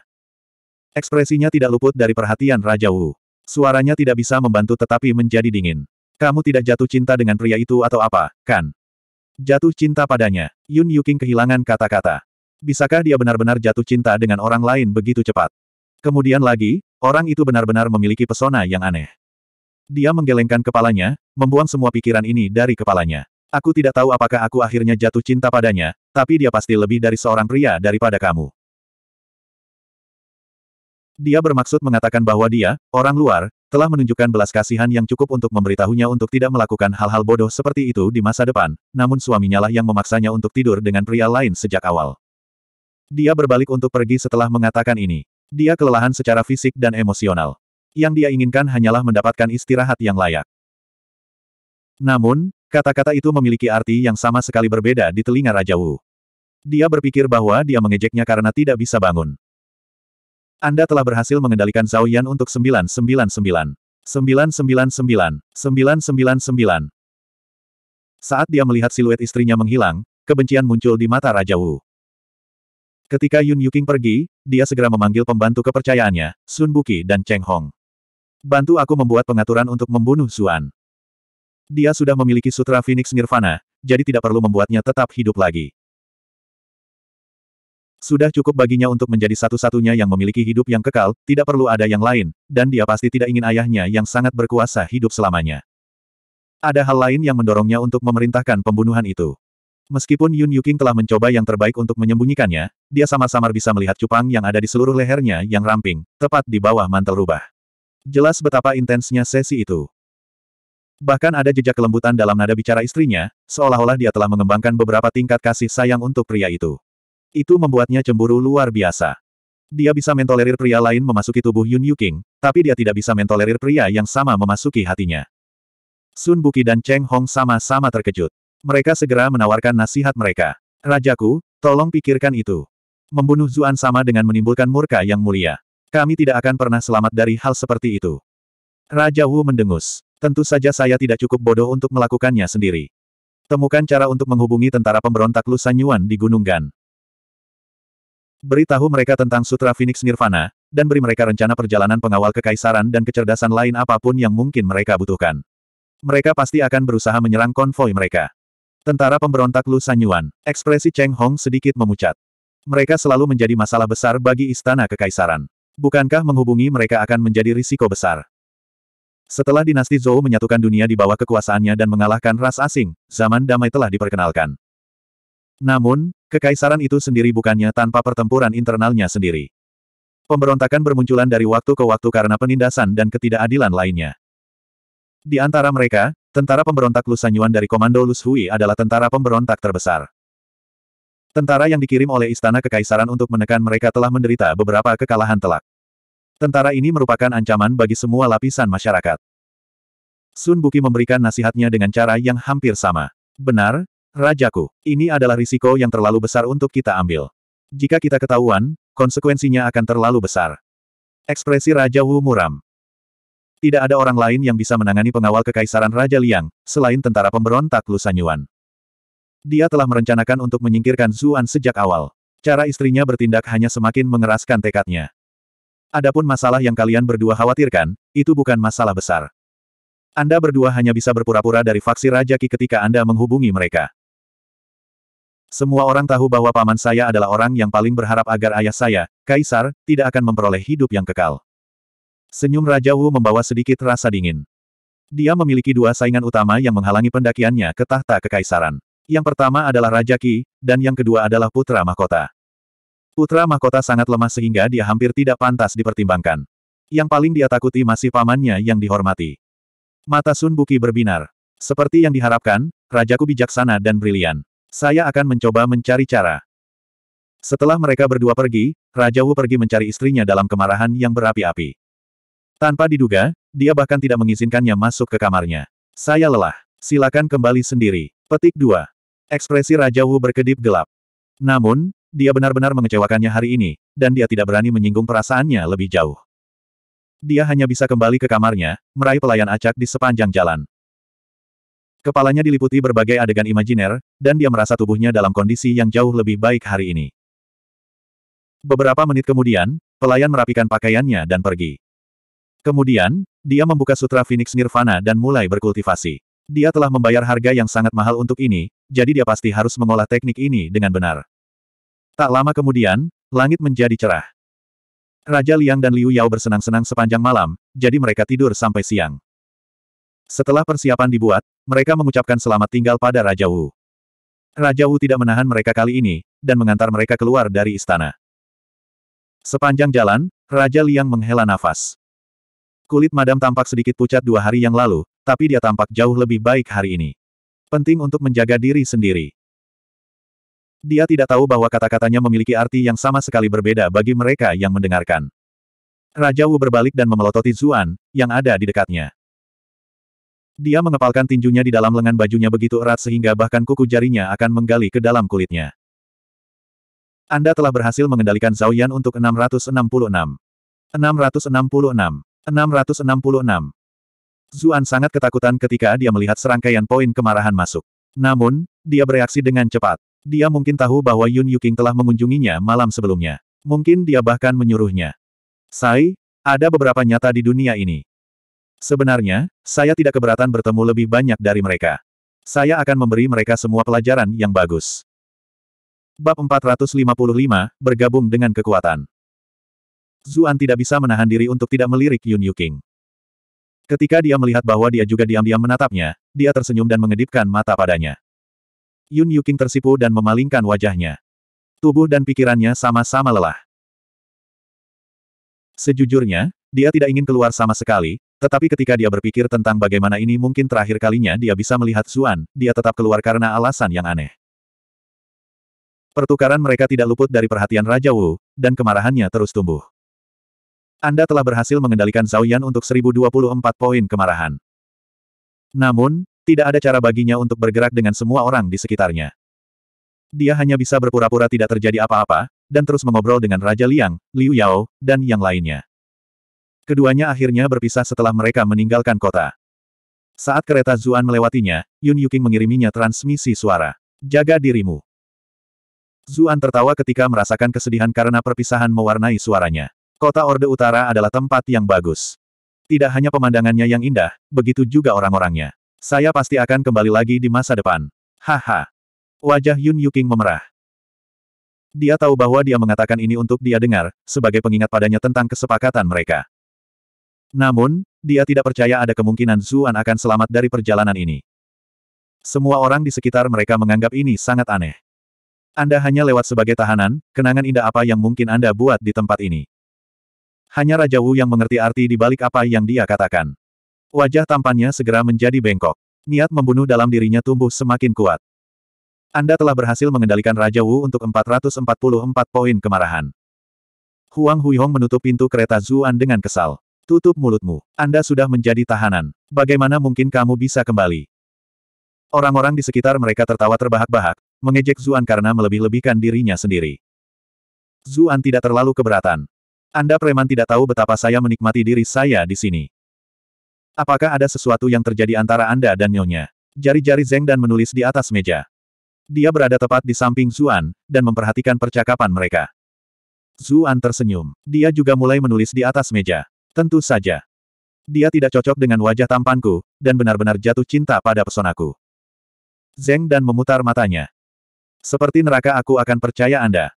Ekspresinya tidak luput dari perhatian Raja Wu. Suaranya tidak bisa membantu tetapi menjadi dingin. Kamu tidak jatuh cinta dengan pria itu atau apa, kan? Jatuh cinta padanya. Yun Yuking kehilangan kata-kata. Bisakah dia benar-benar jatuh cinta dengan orang lain begitu cepat? Kemudian lagi, orang itu benar-benar memiliki pesona yang aneh. Dia menggelengkan kepalanya, membuang semua pikiran ini dari kepalanya. Aku tidak tahu apakah aku akhirnya jatuh cinta padanya, tapi dia pasti lebih dari seorang pria daripada kamu. Dia bermaksud mengatakan bahwa dia, orang luar, telah menunjukkan belas kasihan yang cukup untuk memberitahunya untuk tidak melakukan hal-hal bodoh seperti itu di masa depan, namun suaminya lah yang memaksanya untuk tidur dengan pria lain sejak awal. Dia berbalik untuk pergi setelah mengatakan ini. Dia kelelahan secara fisik dan emosional. Yang dia inginkan hanyalah mendapatkan istirahat yang layak. Namun, Kata-kata itu memiliki arti yang sama sekali berbeda di telinga Raja Wu. Dia berpikir bahwa dia mengejeknya karena tidak bisa bangun. Anda telah berhasil mengendalikan Zhao Yan untuk 999. 999. 999. Saat dia melihat siluet istrinya menghilang, kebencian muncul di mata Raja Wu. Ketika Yun Yuking pergi, dia segera memanggil pembantu kepercayaannya, Sun Buki dan Cheng Hong. Bantu aku membuat pengaturan untuk membunuh Zuan. Dia sudah memiliki sutra Phoenix Nirvana, jadi tidak perlu membuatnya tetap hidup lagi. Sudah cukup baginya untuk menjadi satu-satunya yang memiliki hidup yang kekal, tidak perlu ada yang lain, dan dia pasti tidak ingin ayahnya yang sangat berkuasa hidup selamanya. Ada hal lain yang mendorongnya untuk memerintahkan pembunuhan itu. Meskipun Yun Yuking telah mencoba yang terbaik untuk menyembunyikannya, dia samar-samar bisa melihat cupang yang ada di seluruh lehernya yang ramping, tepat di bawah mantel rubah. Jelas betapa intensnya sesi itu. Bahkan ada jejak kelembutan dalam nada bicara istrinya, seolah-olah dia telah mengembangkan beberapa tingkat kasih sayang untuk pria itu. Itu membuatnya cemburu luar biasa. Dia bisa mentolerir pria lain memasuki tubuh Yun Yuking, tapi dia tidak bisa mentolerir pria yang sama memasuki hatinya. Sun Buki dan Cheng Hong sama-sama terkejut. Mereka segera menawarkan nasihat mereka. Rajaku, tolong pikirkan itu. Membunuh Zuan sama dengan menimbulkan murka yang mulia. Kami tidak akan pernah selamat dari hal seperti itu. Raja Wu mendengus. Tentu saja saya tidak cukup bodoh untuk melakukannya sendiri. Temukan cara untuk menghubungi tentara pemberontak Lu Sanyuan di Gunung Gan. Beritahu mereka tentang Sutra Phoenix Nirvana, dan beri mereka rencana perjalanan pengawal kekaisaran dan kecerdasan lain apapun yang mungkin mereka butuhkan. Mereka pasti akan berusaha menyerang konvoi mereka. Tentara pemberontak Lu Sanyuan, ekspresi Cheng Hong sedikit memucat. Mereka selalu menjadi masalah besar bagi istana kekaisaran. Bukankah menghubungi mereka akan menjadi risiko besar? Setelah dinasti Zhou menyatukan dunia di bawah kekuasaannya dan mengalahkan ras asing, zaman damai telah diperkenalkan. Namun, kekaisaran itu sendiri bukannya tanpa pertempuran internalnya sendiri. Pemberontakan bermunculan dari waktu ke waktu karena penindasan dan ketidakadilan lainnya. Di antara mereka, tentara pemberontak Lusanyuan dari Komando Lushui adalah tentara pemberontak terbesar. Tentara yang dikirim oleh Istana Kekaisaran untuk menekan mereka telah menderita beberapa kekalahan telak. Tentara ini merupakan ancaman bagi semua lapisan masyarakat. Sun Buki memberikan nasihatnya dengan cara yang hampir sama. Benar, Rajaku, ini adalah risiko yang terlalu besar untuk kita ambil. Jika kita ketahuan, konsekuensinya akan terlalu besar. Ekspresi Raja Wu muram. Tidak ada orang lain yang bisa menangani pengawal kekaisaran Raja Liang, selain tentara pemberontak Lusanyuan. Dia telah merencanakan untuk menyingkirkan Zuan sejak awal. Cara istrinya bertindak hanya semakin mengeraskan tekadnya. Adapun masalah yang kalian berdua khawatirkan, itu bukan masalah besar. Anda berdua hanya bisa berpura-pura dari faksi Raja Ki ketika Anda menghubungi mereka. Semua orang tahu bahwa paman saya adalah orang yang paling berharap agar ayah saya, Kaisar, tidak akan memperoleh hidup yang kekal. Senyum Raja Wu membawa sedikit rasa dingin. Dia memiliki dua saingan utama yang menghalangi pendakiannya ke tahta kekaisaran. Yang pertama adalah Raja Ki, dan yang kedua adalah putra mahkota. Putra mahkota sangat lemah sehingga dia hampir tidak pantas dipertimbangkan. Yang paling dia takuti masih pamannya yang dihormati. Mata Sun Buki berbinar. Seperti yang diharapkan, rajaku bijaksana dan brilian. Saya akan mencoba mencari cara. Setelah mereka berdua pergi, Raja Wu pergi mencari istrinya dalam kemarahan yang berapi-api. Tanpa diduga, dia bahkan tidak mengizinkannya masuk ke kamarnya. Saya lelah. Silakan kembali sendiri. Petik 2. Ekspresi Raja Wu berkedip gelap. Namun, dia benar-benar mengecewakannya hari ini, dan dia tidak berani menyinggung perasaannya lebih jauh. Dia hanya bisa kembali ke kamarnya, meraih pelayan acak di sepanjang jalan. Kepalanya diliputi berbagai adegan imajiner, dan dia merasa tubuhnya dalam kondisi yang jauh lebih baik hari ini. Beberapa menit kemudian, pelayan merapikan pakaiannya dan pergi. Kemudian, dia membuka sutra Phoenix Nirvana dan mulai berkultivasi. Dia telah membayar harga yang sangat mahal untuk ini, jadi dia pasti harus mengolah teknik ini dengan benar. Tak lama kemudian, langit menjadi cerah. Raja Liang dan Liu Yao bersenang-senang sepanjang malam, jadi mereka tidur sampai siang. Setelah persiapan dibuat, mereka mengucapkan selamat tinggal pada Raja Wu. Raja Wu tidak menahan mereka kali ini, dan mengantar mereka keluar dari istana. Sepanjang jalan, Raja Liang menghela nafas. Kulit Madam tampak sedikit pucat dua hari yang lalu, tapi dia tampak jauh lebih baik hari ini. Penting untuk menjaga diri sendiri. Dia tidak tahu bahwa kata-katanya memiliki arti yang sama sekali berbeda bagi mereka yang mendengarkan. Raja Wu berbalik dan memelototi Zuan, yang ada di dekatnya. Dia mengepalkan tinjunya di dalam lengan bajunya begitu erat sehingga bahkan kuku jarinya akan menggali ke dalam kulitnya. Anda telah berhasil mengendalikan Zhao Yan untuk 666. 666. 666. Zuan sangat ketakutan ketika dia melihat serangkaian poin kemarahan masuk. Namun, dia bereaksi dengan cepat. Dia mungkin tahu bahwa Yun Yuking telah mengunjunginya malam sebelumnya. Mungkin dia bahkan menyuruhnya. Sai, ada beberapa nyata di dunia ini. Sebenarnya, saya tidak keberatan bertemu lebih banyak dari mereka. Saya akan memberi mereka semua pelajaran yang bagus. Bab 455, Bergabung dengan Kekuatan Zuan tidak bisa menahan diri untuk tidak melirik Yun Yuking. Ketika dia melihat bahwa dia juga diam-diam menatapnya, dia tersenyum dan mengedipkan mata padanya. Yun Yuking tersipu dan memalingkan wajahnya. Tubuh dan pikirannya sama-sama lelah. Sejujurnya, dia tidak ingin keluar sama sekali, tetapi ketika dia berpikir tentang bagaimana ini mungkin terakhir kalinya dia bisa melihat Zuan, dia tetap keluar karena alasan yang aneh. Pertukaran mereka tidak luput dari perhatian Raja Wu, dan kemarahannya terus tumbuh. Anda telah berhasil mengendalikan Zhao Yan untuk 1024 poin kemarahan. Namun, tidak ada cara baginya untuk bergerak dengan semua orang di sekitarnya. Dia hanya bisa berpura-pura tidak terjadi apa-apa, dan terus mengobrol dengan Raja Liang, Liu Yao, dan yang lainnya. Keduanya akhirnya berpisah setelah mereka meninggalkan kota. Saat kereta Zuan melewatinya, Yun Yuking mengiriminya transmisi suara. Jaga dirimu. Zuan tertawa ketika merasakan kesedihan karena perpisahan mewarnai suaranya. Kota Orde Utara adalah tempat yang bagus. Tidak hanya pemandangannya yang indah, begitu juga orang-orangnya. Saya pasti akan kembali lagi di masa depan. Haha. Wajah Yun Yuking memerah. Dia tahu bahwa dia mengatakan ini untuk dia dengar, sebagai pengingat padanya tentang kesepakatan mereka. Namun, dia tidak percaya ada kemungkinan Zuan akan selamat dari perjalanan ini. Semua orang di sekitar mereka menganggap ini sangat aneh. Anda hanya lewat sebagai tahanan, kenangan indah apa yang mungkin Anda buat di tempat ini. Hanya Raja Wu yang mengerti arti di balik apa yang dia katakan. Wajah tampannya segera menjadi bengkok. Niat membunuh dalam dirinya tumbuh semakin kuat. Anda telah berhasil mengendalikan Raja Wu untuk 444 poin kemarahan. Huang Huihong menutup pintu kereta Zuan dengan kesal. Tutup mulutmu. Anda sudah menjadi tahanan. Bagaimana mungkin kamu bisa kembali? Orang-orang di sekitar mereka tertawa terbahak-bahak, mengejek Zuan karena melebih-lebihkan dirinya sendiri. Zuan tidak terlalu keberatan. Anda preman tidak tahu betapa saya menikmati diri saya di sini. Apakah ada sesuatu yang terjadi antara Anda dan Nyonya? Jari-jari Zeng dan menulis di atas meja. Dia berada tepat di samping Zuan, dan memperhatikan percakapan mereka. Zuan tersenyum. Dia juga mulai menulis di atas meja. Tentu saja. Dia tidak cocok dengan wajah tampanku, dan benar-benar jatuh cinta pada pesonaku. Zeng dan memutar matanya. Seperti neraka aku akan percaya Anda.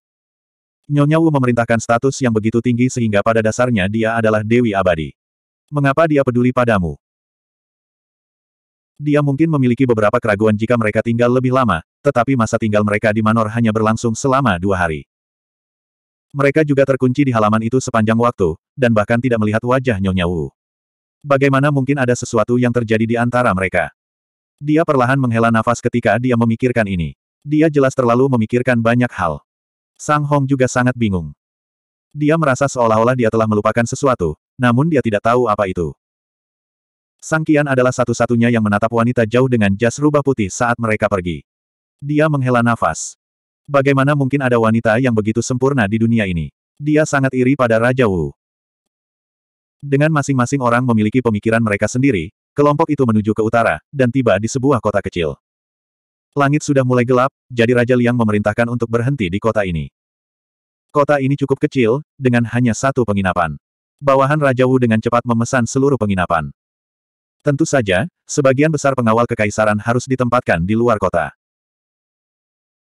Nyonya Wu memerintahkan status yang begitu tinggi sehingga pada dasarnya dia adalah Dewi Abadi. Mengapa dia peduli padamu? Dia mungkin memiliki beberapa keraguan jika mereka tinggal lebih lama, tetapi masa tinggal mereka di Manor hanya berlangsung selama dua hari. Mereka juga terkunci di halaman itu sepanjang waktu, dan bahkan tidak melihat wajah Nyonya Wu. Bagaimana mungkin ada sesuatu yang terjadi di antara mereka? Dia perlahan menghela nafas ketika dia memikirkan ini. Dia jelas terlalu memikirkan banyak hal. Sang Hong juga sangat bingung. Dia merasa seolah-olah dia telah melupakan sesuatu, namun dia tidak tahu apa itu. Sang Kian adalah satu-satunya yang menatap wanita jauh dengan jas rubah putih saat mereka pergi. Dia menghela nafas. Bagaimana mungkin ada wanita yang begitu sempurna di dunia ini? Dia sangat iri pada Raja Wu. Dengan masing-masing orang memiliki pemikiran mereka sendiri, kelompok itu menuju ke utara, dan tiba di sebuah kota kecil. Langit sudah mulai gelap, jadi Raja Liang memerintahkan untuk berhenti di kota ini. Kota ini cukup kecil, dengan hanya satu penginapan. Bawahan Raja Wu dengan cepat memesan seluruh penginapan. Tentu saja, sebagian besar pengawal kekaisaran harus ditempatkan di luar kota.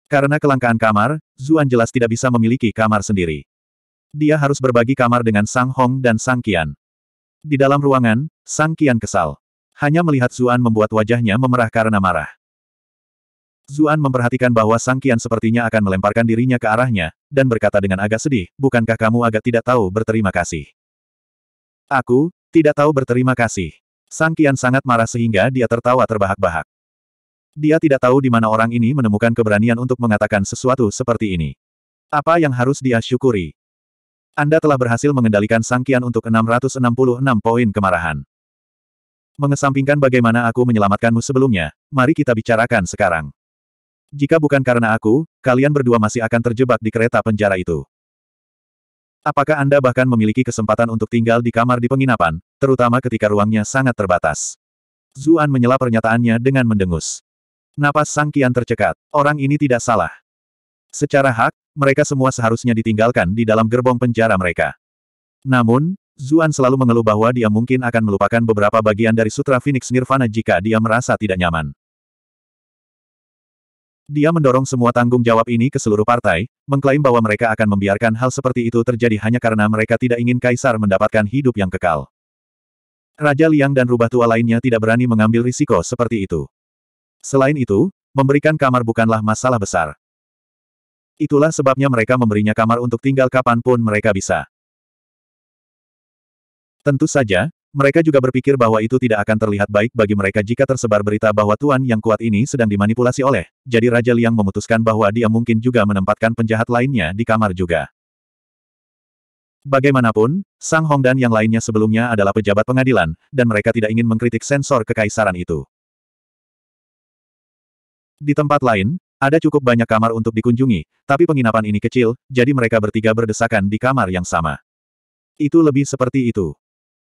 Karena kelangkaan kamar, Zuan jelas tidak bisa memiliki kamar sendiri. Dia harus berbagi kamar dengan Sang Hong dan Sang Qian. Di dalam ruangan, Sang Qian kesal. Hanya melihat Zuan membuat wajahnya memerah karena marah. Zuan memperhatikan bahwa Sang Kian sepertinya akan melemparkan dirinya ke arahnya, dan berkata dengan agak sedih, bukankah kamu agak tidak tahu berterima kasih? Aku, tidak tahu berterima kasih. Sang Kian sangat marah sehingga dia tertawa terbahak-bahak. Dia tidak tahu di mana orang ini menemukan keberanian untuk mengatakan sesuatu seperti ini. Apa yang harus dia syukuri? Anda telah berhasil mengendalikan Sang Kian untuk 666 poin kemarahan. Mengesampingkan bagaimana aku menyelamatkanmu sebelumnya, mari kita bicarakan sekarang. Jika bukan karena aku, kalian berdua masih akan terjebak di kereta penjara itu. Apakah Anda bahkan memiliki kesempatan untuk tinggal di kamar di penginapan, terutama ketika ruangnya sangat terbatas? Zuan menyela pernyataannya dengan mendengus. Napas Sang Kian tercekat. Orang ini tidak salah. Secara hak, mereka semua seharusnya ditinggalkan di dalam gerbong penjara mereka. Namun, Zuan selalu mengeluh bahwa dia mungkin akan melupakan beberapa bagian dari Sutra Phoenix Nirvana jika dia merasa tidak nyaman. Dia mendorong semua tanggung jawab ini ke seluruh partai, mengklaim bahwa mereka akan membiarkan hal seperti itu terjadi hanya karena mereka tidak ingin kaisar mendapatkan hidup yang kekal. Raja Liang dan rubah tua lainnya tidak berani mengambil risiko seperti itu. Selain itu, memberikan kamar bukanlah masalah besar. Itulah sebabnya mereka memberinya kamar untuk tinggal kapanpun mereka bisa. Tentu saja, mereka juga berpikir bahwa itu tidak akan terlihat baik bagi mereka jika tersebar berita bahwa Tuan yang kuat ini sedang dimanipulasi oleh, jadi Raja Liang memutuskan bahwa dia mungkin juga menempatkan penjahat lainnya di kamar juga. Bagaimanapun, Sang Hong dan yang lainnya sebelumnya adalah pejabat pengadilan, dan mereka tidak ingin mengkritik sensor kekaisaran itu. Di tempat lain, ada cukup banyak kamar untuk dikunjungi, tapi penginapan ini kecil, jadi mereka bertiga berdesakan di kamar yang sama. Itu lebih seperti itu.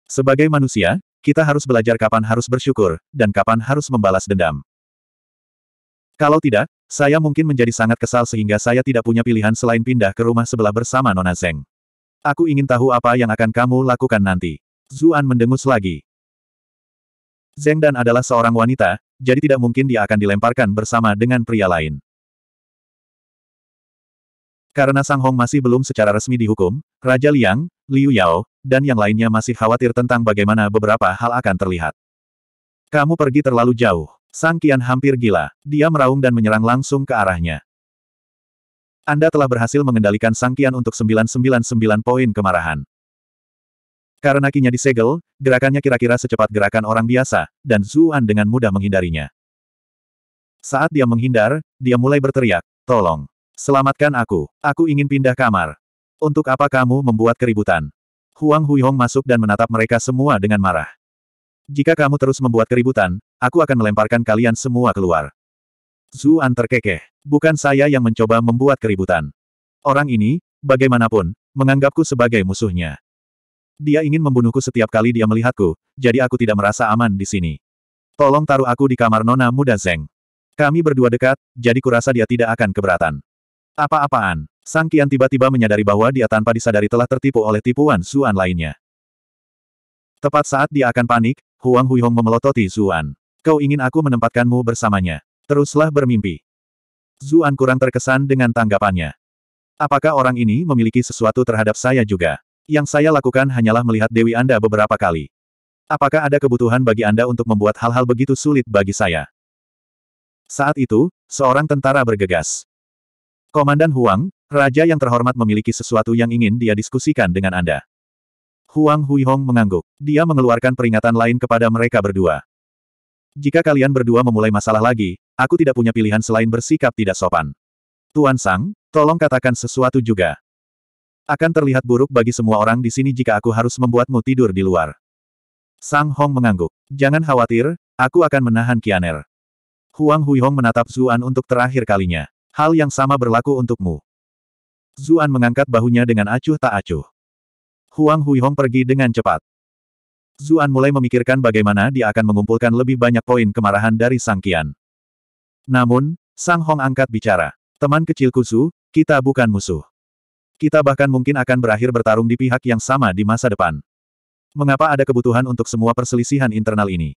Sebagai manusia, kita harus belajar kapan harus bersyukur, dan kapan harus membalas dendam. Kalau tidak, saya mungkin menjadi sangat kesal sehingga saya tidak punya pilihan selain pindah ke rumah sebelah bersama Nona Zeng. Aku ingin tahu apa yang akan kamu lakukan nanti. Zuan mendengus lagi. Zeng Dan adalah seorang wanita, jadi tidak mungkin dia akan dilemparkan bersama dengan pria lain. Karena Sang Hong masih belum secara resmi dihukum, Raja Liang, Liu Yao, dan yang lainnya masih khawatir tentang bagaimana beberapa hal akan terlihat. Kamu pergi terlalu jauh. Sang Kian hampir gila. Dia meraung dan menyerang langsung ke arahnya. Anda telah berhasil mengendalikan Sang Kian untuk 999 poin kemarahan. Karena kinya disegel, gerakannya kira-kira secepat gerakan orang biasa, dan Zuan dengan mudah menghindarinya. Saat dia menghindar, dia mulai berteriak, Tolong! Selamatkan aku! Aku ingin pindah kamar! Untuk apa kamu membuat keributan? Huang Huihong masuk dan menatap mereka semua dengan marah. Jika kamu terus membuat keributan, aku akan melemparkan kalian semua keluar. Zuan terkekeh. Bukan saya yang mencoba membuat keributan. Orang ini, bagaimanapun, menganggapku sebagai musuhnya. Dia ingin membunuhku setiap kali dia melihatku, jadi aku tidak merasa aman di sini. Tolong taruh aku di kamar nona muda Zeng. Kami berdua dekat, jadi kurasa dia tidak akan keberatan. Apa-apaan? Sang Kian tiba-tiba menyadari bahwa dia tanpa disadari telah tertipu oleh tipuan Zuan lainnya. Tepat saat dia akan panik, Huang Huihong memelototi Zuan. Kau ingin aku menempatkanmu bersamanya. Teruslah bermimpi. Zuan kurang terkesan dengan tanggapannya. Apakah orang ini memiliki sesuatu terhadap saya juga? Yang saya lakukan hanyalah melihat Dewi Anda beberapa kali. Apakah ada kebutuhan bagi Anda untuk membuat hal-hal begitu sulit bagi saya? Saat itu, seorang tentara bergegas. Komandan Huang, Raja yang terhormat memiliki sesuatu yang ingin dia diskusikan dengan Anda. Huang Huihong mengangguk. Dia mengeluarkan peringatan lain kepada mereka berdua. Jika kalian berdua memulai masalah lagi, aku tidak punya pilihan selain bersikap tidak sopan. Tuan Sang, tolong katakan sesuatu juga. Akan terlihat buruk bagi semua orang di sini jika aku harus membuatmu tidur di luar. Sang Hong mengangguk. Jangan khawatir, aku akan menahan Kianer. Huang Huihong menatap Zuan untuk terakhir kalinya. Hal yang sama berlaku untukmu. Zuan mengangkat bahunya dengan acuh tak acuh. Huang Huihong pergi dengan cepat. Zuan mulai memikirkan bagaimana dia akan mengumpulkan lebih banyak poin kemarahan dari Sang Qian. Namun, Sang Hong angkat bicara. Teman kecil Kusu, kita bukan musuh. Kita bahkan mungkin akan berakhir bertarung di pihak yang sama di masa depan. Mengapa ada kebutuhan untuk semua perselisihan internal ini?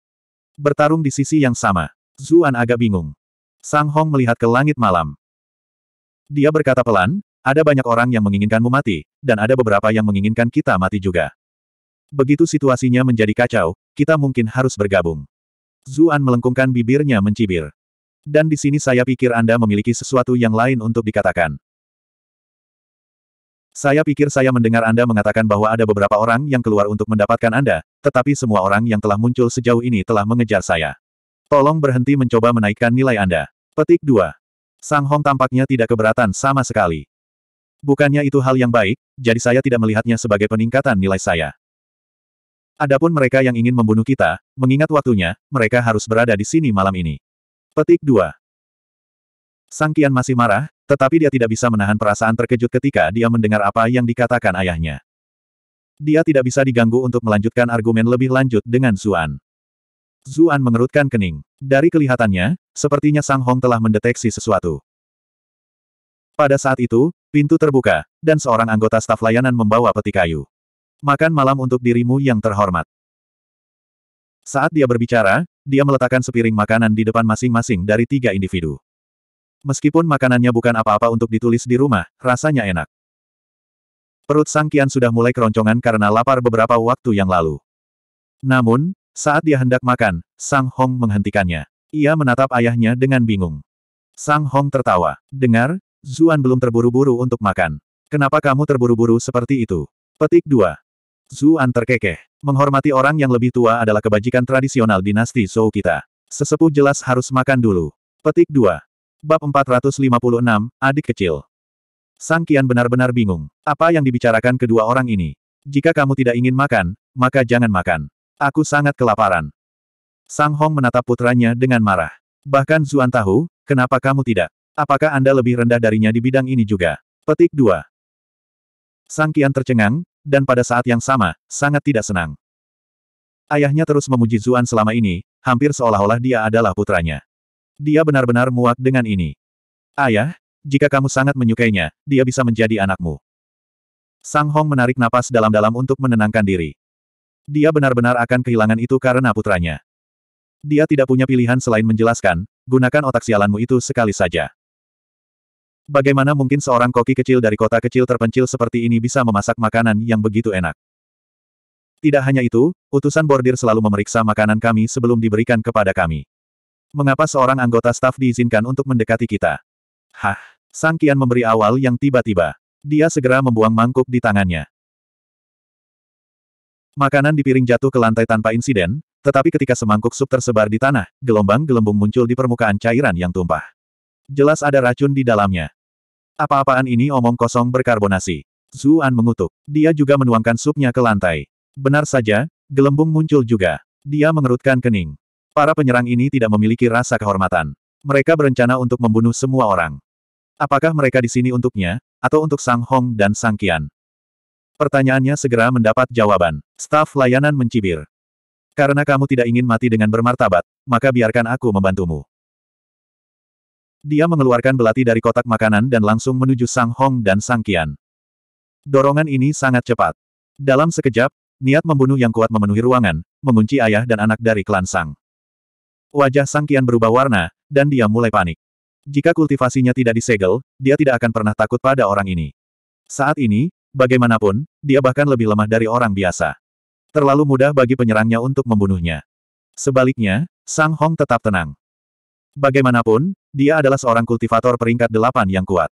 Bertarung di sisi yang sama. Zuan agak bingung. Sang Hong melihat ke langit malam. Dia berkata pelan, ada banyak orang yang menginginkanmu mati, dan ada beberapa yang menginginkan kita mati juga. Begitu situasinya menjadi kacau, kita mungkin harus bergabung. Zuan melengkungkan bibirnya mencibir. Dan di sini saya pikir Anda memiliki sesuatu yang lain untuk dikatakan. Saya pikir saya mendengar Anda mengatakan bahwa ada beberapa orang yang keluar untuk mendapatkan Anda, tetapi semua orang yang telah muncul sejauh ini telah mengejar saya. Tolong berhenti mencoba menaikkan nilai Anda. Petik 2. Sang Hong tampaknya tidak keberatan sama sekali. Bukannya itu hal yang baik, jadi saya tidak melihatnya sebagai peningkatan nilai saya. Adapun mereka yang ingin membunuh kita, mengingat waktunya, mereka harus berada di sini malam ini. Petik 2. Sang Kian masih marah, tetapi dia tidak bisa menahan perasaan terkejut ketika dia mendengar apa yang dikatakan ayahnya. Dia tidak bisa diganggu untuk melanjutkan argumen lebih lanjut dengan Zuan. Zuan mengerutkan kening. Dari kelihatannya, sepertinya Sang Hong telah mendeteksi sesuatu. Pada saat itu, pintu terbuka, dan seorang anggota staf layanan membawa peti kayu. Makan malam untuk dirimu yang terhormat. Saat dia berbicara, dia meletakkan sepiring makanan di depan masing-masing dari tiga individu. Meskipun makanannya bukan apa-apa untuk ditulis di rumah, rasanya enak. Perut Sang Kian sudah mulai keroncongan karena lapar beberapa waktu yang lalu. Namun, saat dia hendak makan, Sang Hong menghentikannya. Ia menatap ayahnya dengan bingung. Sang Hong tertawa. Dengar, Zuan belum terburu-buru untuk makan. Kenapa kamu terburu-buru seperti itu? Petik 2. Zuan terkekeh. Menghormati orang yang lebih tua adalah kebajikan tradisional dinasti Zhou kita. Sesepuh jelas harus makan dulu. Petik 2. Bab 456, Adik Kecil. Sang Kian benar-benar bingung. Apa yang dibicarakan kedua orang ini? Jika kamu tidak ingin makan, maka jangan makan. Aku sangat kelaparan. Sang Hong menatap putranya dengan marah. Bahkan Zuan tahu, kenapa kamu tidak? Apakah Anda lebih rendah darinya di bidang ini juga? Petik 2. Sang Kian tercengang, dan pada saat yang sama, sangat tidak senang. Ayahnya terus memuji Zuan selama ini, hampir seolah-olah dia adalah putranya. Dia benar-benar muak dengan ini. Ayah, jika kamu sangat menyukainya, dia bisa menjadi anakmu. Sang Hong menarik napas dalam-dalam untuk menenangkan diri. Dia benar-benar akan kehilangan itu karena putranya. Dia tidak punya pilihan selain menjelaskan, gunakan otak sialanmu itu sekali saja. Bagaimana mungkin seorang koki kecil dari kota kecil terpencil seperti ini bisa memasak makanan yang begitu enak? Tidak hanya itu, utusan bordir selalu memeriksa makanan kami sebelum diberikan kepada kami. Mengapa seorang anggota staf diizinkan untuk mendekati kita? Hah, Sang Kian memberi awal yang tiba-tiba. Dia segera membuang mangkuk di tangannya. Makanan di piring jatuh ke lantai tanpa insiden, tetapi ketika semangkuk sup tersebar di tanah, gelombang-gelembung muncul di permukaan cairan yang tumpah. Jelas ada racun di dalamnya. Apa-apaan ini omong kosong berkarbonasi. Zuan mengutuk. Dia juga menuangkan supnya ke lantai. Benar saja, gelembung muncul juga. Dia mengerutkan kening. Para penyerang ini tidak memiliki rasa kehormatan. Mereka berencana untuk membunuh semua orang. Apakah mereka di sini untuknya, atau untuk Sang Hong dan Sang Kian? Pertanyaannya segera mendapat jawaban. Staf layanan mencibir. Karena kamu tidak ingin mati dengan bermartabat, maka biarkan aku membantumu. Dia mengeluarkan belati dari kotak makanan dan langsung menuju Sang Hong dan Sang Kian. Dorongan ini sangat cepat. Dalam sekejap, niat membunuh yang kuat memenuhi ruangan, mengunci ayah dan anak dari klan Sang. Wajah Sang Kian berubah warna, dan dia mulai panik. Jika kultivasinya tidak disegel, dia tidak akan pernah takut pada orang ini. Saat ini, bagaimanapun, dia bahkan lebih lemah dari orang biasa. Terlalu mudah bagi penyerangnya untuk membunuhnya. Sebaliknya, Sang Hong tetap tenang. Bagaimanapun, dia adalah seorang kultivator peringkat delapan yang kuat.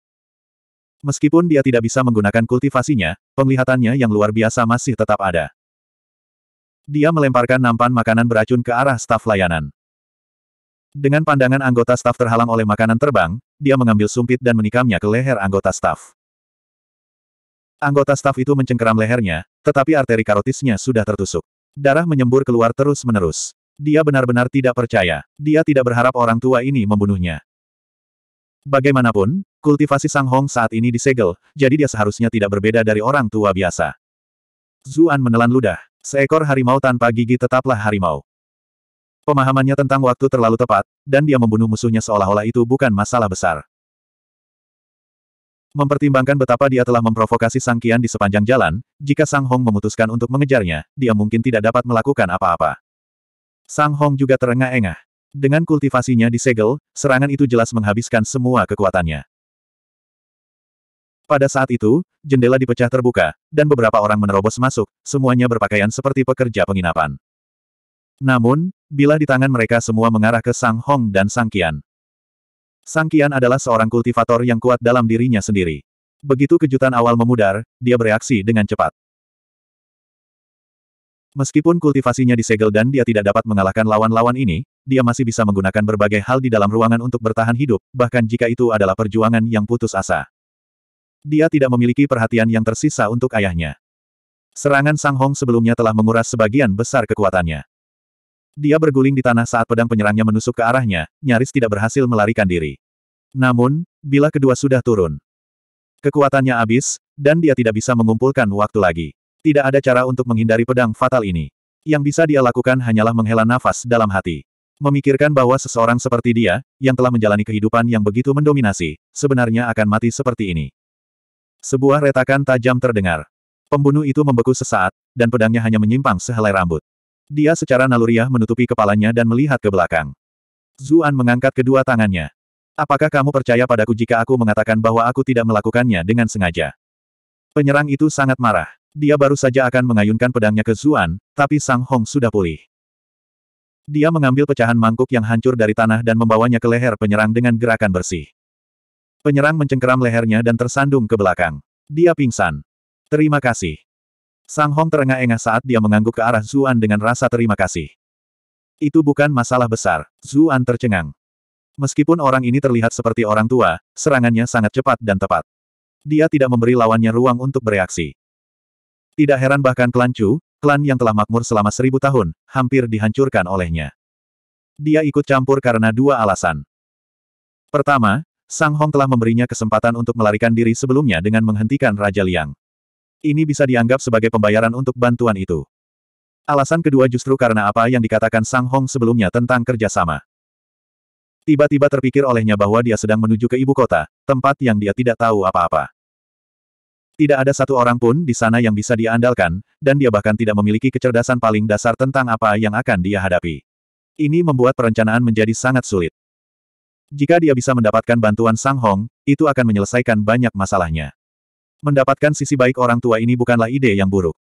Meskipun dia tidak bisa menggunakan kultivasinya, penglihatannya yang luar biasa masih tetap ada. Dia melemparkan nampan makanan beracun ke arah staf layanan. Dengan pandangan anggota staf terhalang oleh makanan terbang, dia mengambil sumpit dan menikamnya ke leher anggota staf. Anggota staf itu mencengkeram lehernya, tetapi arteri karotisnya sudah tertusuk. Darah menyembur keluar terus-menerus. Dia benar-benar tidak percaya. Dia tidak berharap orang tua ini membunuhnya. Bagaimanapun, kultivasi Sang Hong saat ini disegel, jadi dia seharusnya tidak berbeda dari orang tua biasa. Zuan menelan ludah. Seekor harimau tanpa gigi tetaplah harimau. Pemahamannya tentang waktu terlalu tepat, dan dia membunuh musuhnya seolah-olah itu bukan masalah besar. Mempertimbangkan betapa dia telah memprovokasi Sang Qian di sepanjang jalan, jika Sang Hong memutuskan untuk mengejarnya, dia mungkin tidak dapat melakukan apa-apa. Sang Hong juga terengah-engah. Dengan kultivasinya disegel, serangan itu jelas menghabiskan semua kekuatannya. Pada saat itu, jendela dipecah terbuka, dan beberapa orang menerobos masuk, semuanya berpakaian seperti pekerja penginapan. Namun, bila di tangan mereka semua mengarah ke Sang Hong dan Sang Kian. Sang Kian adalah seorang kultivator yang kuat dalam dirinya sendiri. Begitu kejutan awal memudar, dia bereaksi dengan cepat. Meskipun kultivasinya disegel dan dia tidak dapat mengalahkan lawan-lawan ini, dia masih bisa menggunakan berbagai hal di dalam ruangan untuk bertahan hidup, bahkan jika itu adalah perjuangan yang putus asa. Dia tidak memiliki perhatian yang tersisa untuk ayahnya. Serangan Sang Hong sebelumnya telah menguras sebagian besar kekuatannya. Dia berguling di tanah saat pedang penyerangnya menusuk ke arahnya, nyaris tidak berhasil melarikan diri. Namun, bila kedua sudah turun, kekuatannya habis, dan dia tidak bisa mengumpulkan waktu lagi. Tidak ada cara untuk menghindari pedang fatal ini. Yang bisa dia lakukan hanyalah menghela nafas dalam hati. Memikirkan bahwa seseorang seperti dia, yang telah menjalani kehidupan yang begitu mendominasi, sebenarnya akan mati seperti ini. Sebuah retakan tajam terdengar. Pembunuh itu membeku sesaat, dan pedangnya hanya menyimpang sehelai rambut. Dia secara naluriah menutupi kepalanya dan melihat ke belakang. Zuan mengangkat kedua tangannya. Apakah kamu percaya padaku jika aku mengatakan bahwa aku tidak melakukannya dengan sengaja? Penyerang itu sangat marah. Dia baru saja akan mengayunkan pedangnya ke Zuan, tapi Sang Hong sudah pulih. Dia mengambil pecahan mangkuk yang hancur dari tanah dan membawanya ke leher penyerang dengan gerakan bersih. Penyerang mencengkeram lehernya dan tersandung ke belakang. Dia pingsan. Terima kasih. Sang Hong terengah-engah saat dia mengangguk ke arah Zuan dengan rasa terima kasih. Itu bukan masalah besar, Zuan tercengang. Meskipun orang ini terlihat seperti orang tua, serangannya sangat cepat dan tepat. Dia tidak memberi lawannya ruang untuk bereaksi. Tidak heran bahkan klan Chu, klan yang telah makmur selama seribu tahun, hampir dihancurkan olehnya. Dia ikut campur karena dua alasan. Pertama, Sang Hong telah memberinya kesempatan untuk melarikan diri sebelumnya dengan menghentikan Raja Liang. Ini bisa dianggap sebagai pembayaran untuk bantuan itu. Alasan kedua justru karena apa yang dikatakan Sang Hong sebelumnya tentang kerjasama. Tiba-tiba terpikir olehnya bahwa dia sedang menuju ke ibu kota, tempat yang dia tidak tahu apa-apa. Tidak ada satu orang pun di sana yang bisa diandalkan, dan dia bahkan tidak memiliki kecerdasan paling dasar tentang apa yang akan dia hadapi. Ini membuat perencanaan menjadi sangat sulit. Jika dia bisa mendapatkan bantuan Sang Hong, itu akan menyelesaikan banyak masalahnya. Mendapatkan sisi baik orang tua ini bukanlah ide yang buruk.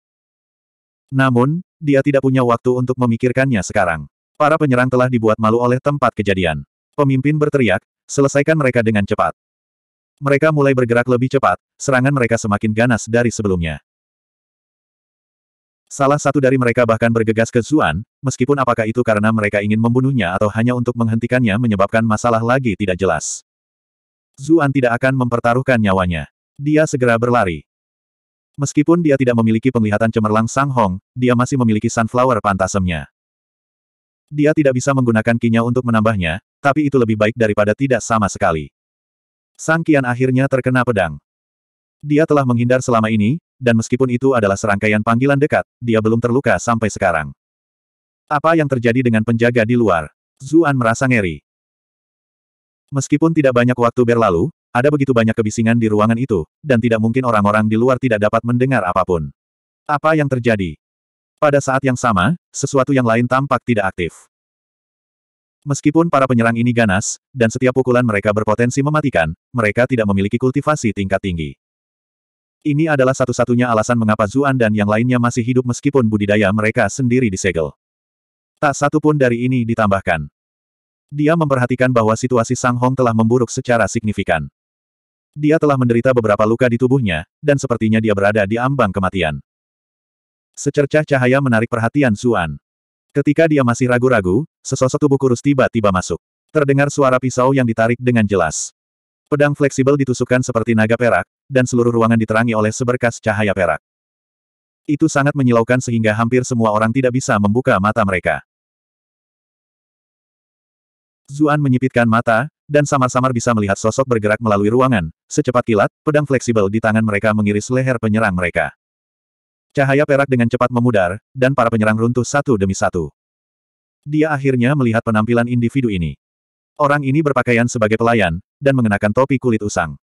Namun, dia tidak punya waktu untuk memikirkannya sekarang. Para penyerang telah dibuat malu oleh tempat kejadian. Pemimpin berteriak, selesaikan mereka dengan cepat. Mereka mulai bergerak lebih cepat, serangan mereka semakin ganas dari sebelumnya. Salah satu dari mereka bahkan bergegas ke Zuan, meskipun apakah itu karena mereka ingin membunuhnya atau hanya untuk menghentikannya menyebabkan masalah lagi tidak jelas. Zuan tidak akan mempertaruhkan nyawanya. Dia segera berlari. Meskipun dia tidak memiliki penglihatan cemerlang Sang Hong, dia masih memiliki sunflower pantasemnya. Dia tidak bisa menggunakan kinya untuk menambahnya, tapi itu lebih baik daripada tidak sama sekali. Sang Kian akhirnya terkena pedang. Dia telah menghindar selama ini, dan meskipun itu adalah serangkaian panggilan dekat, dia belum terluka sampai sekarang. Apa yang terjadi dengan penjaga di luar? Zuan merasa ngeri. Meskipun tidak banyak waktu berlalu, ada begitu banyak kebisingan di ruangan itu, dan tidak mungkin orang-orang di luar tidak dapat mendengar apapun. Apa yang terjadi? Pada saat yang sama, sesuatu yang lain tampak tidak aktif. Meskipun para penyerang ini ganas, dan setiap pukulan mereka berpotensi mematikan, mereka tidak memiliki kultivasi tingkat tinggi. Ini adalah satu-satunya alasan mengapa Zuan dan yang lainnya masih hidup meskipun budidaya mereka sendiri disegel. Tak satu pun dari ini ditambahkan. Dia memperhatikan bahwa situasi Sang Hong telah memburuk secara signifikan. Dia telah menderita beberapa luka di tubuhnya, dan sepertinya dia berada di ambang kematian. Secercah cahaya menarik perhatian Zuan. Ketika dia masih ragu-ragu, sesosok tubuh kurus tiba-tiba masuk. Terdengar suara pisau yang ditarik dengan jelas. Pedang fleksibel ditusukkan seperti naga perak, dan seluruh ruangan diterangi oleh seberkas cahaya perak. Itu sangat menyilaukan sehingga hampir semua orang tidak bisa membuka mata mereka. Zuan menyipitkan mata, dan samar-samar bisa melihat sosok bergerak melalui ruangan. Secepat kilat, pedang fleksibel di tangan mereka mengiris leher penyerang mereka. Cahaya perak dengan cepat memudar, dan para penyerang runtuh satu demi satu. Dia akhirnya melihat penampilan individu ini. Orang ini berpakaian sebagai pelayan, dan mengenakan topi kulit usang.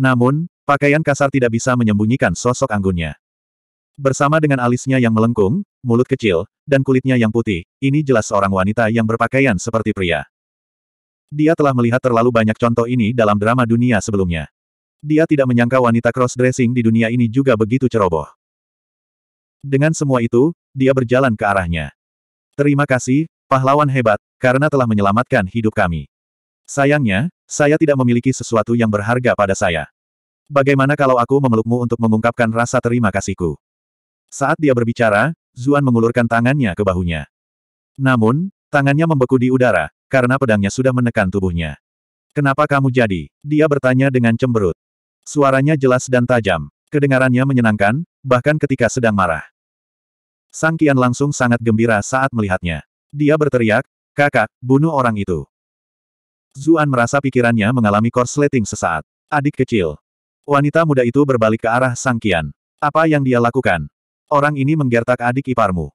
Namun, pakaian kasar tidak bisa menyembunyikan sosok anggunnya. Bersama dengan alisnya yang melengkung, mulut kecil, dan kulitnya yang putih, ini jelas seorang wanita yang berpakaian seperti pria. Dia telah melihat terlalu banyak contoh ini dalam drama dunia sebelumnya. Dia tidak menyangka wanita cross-dressing di dunia ini juga begitu ceroboh. Dengan semua itu, dia berjalan ke arahnya. Terima kasih, pahlawan hebat, karena telah menyelamatkan hidup kami. Sayangnya, saya tidak memiliki sesuatu yang berharga pada saya. Bagaimana kalau aku memelukmu untuk mengungkapkan rasa terima kasihku? Saat dia berbicara, Zuan mengulurkan tangannya ke bahunya. Namun, tangannya membeku di udara, karena pedangnya sudah menekan tubuhnya. Kenapa kamu jadi? Dia bertanya dengan cemberut. Suaranya jelas dan tajam. Kedengarannya menyenangkan, bahkan ketika sedang marah. Sang Kian langsung sangat gembira saat melihatnya. Dia berteriak, kakak, bunuh orang itu. Zuan merasa pikirannya mengalami korsleting sesaat. Adik kecil. Wanita muda itu berbalik ke arah Sang Kian. Apa yang dia lakukan? Orang ini menggertak adik iparmu.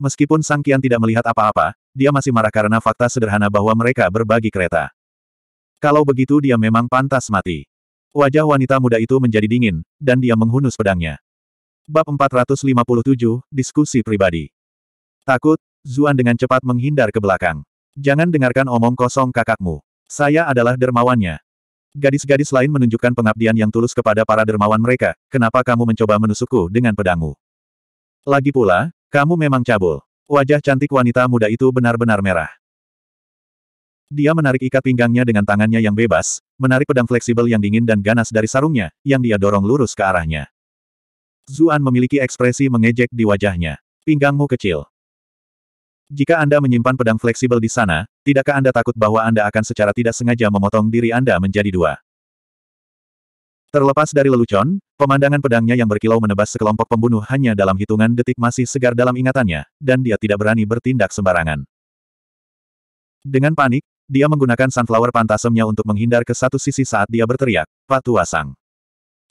Meskipun Sang Kian tidak melihat apa-apa, dia masih marah karena fakta sederhana bahwa mereka berbagi kereta. Kalau begitu dia memang pantas mati. Wajah wanita muda itu menjadi dingin, dan dia menghunus pedangnya. Bab 457, Diskusi Pribadi Takut, Zuan dengan cepat menghindar ke belakang. Jangan dengarkan omong kosong kakakmu. Saya adalah dermawannya. Gadis-gadis lain menunjukkan pengabdian yang tulus kepada para dermawan mereka, kenapa kamu mencoba menusukku dengan pedangmu? Lagi pula, kamu memang cabul. Wajah cantik wanita muda itu benar-benar merah. Dia menarik ikat pinggangnya dengan tangannya yang bebas, menarik pedang fleksibel yang dingin dan ganas dari sarungnya, yang dia dorong lurus ke arahnya. Zuan memiliki ekspresi mengejek di wajahnya. Pinggangmu kecil. Jika Anda menyimpan pedang fleksibel di sana, tidakkah Anda takut bahwa Anda akan secara tidak sengaja memotong diri Anda menjadi dua? Terlepas dari lelucon, pemandangan pedangnya yang berkilau menebas sekelompok pembunuh hanya dalam hitungan detik masih segar dalam ingatannya, dan dia tidak berani bertindak sembarangan. Dengan panik, dia menggunakan sunflower pantasemnya untuk menghindar ke satu sisi saat dia berteriak, Patuasang.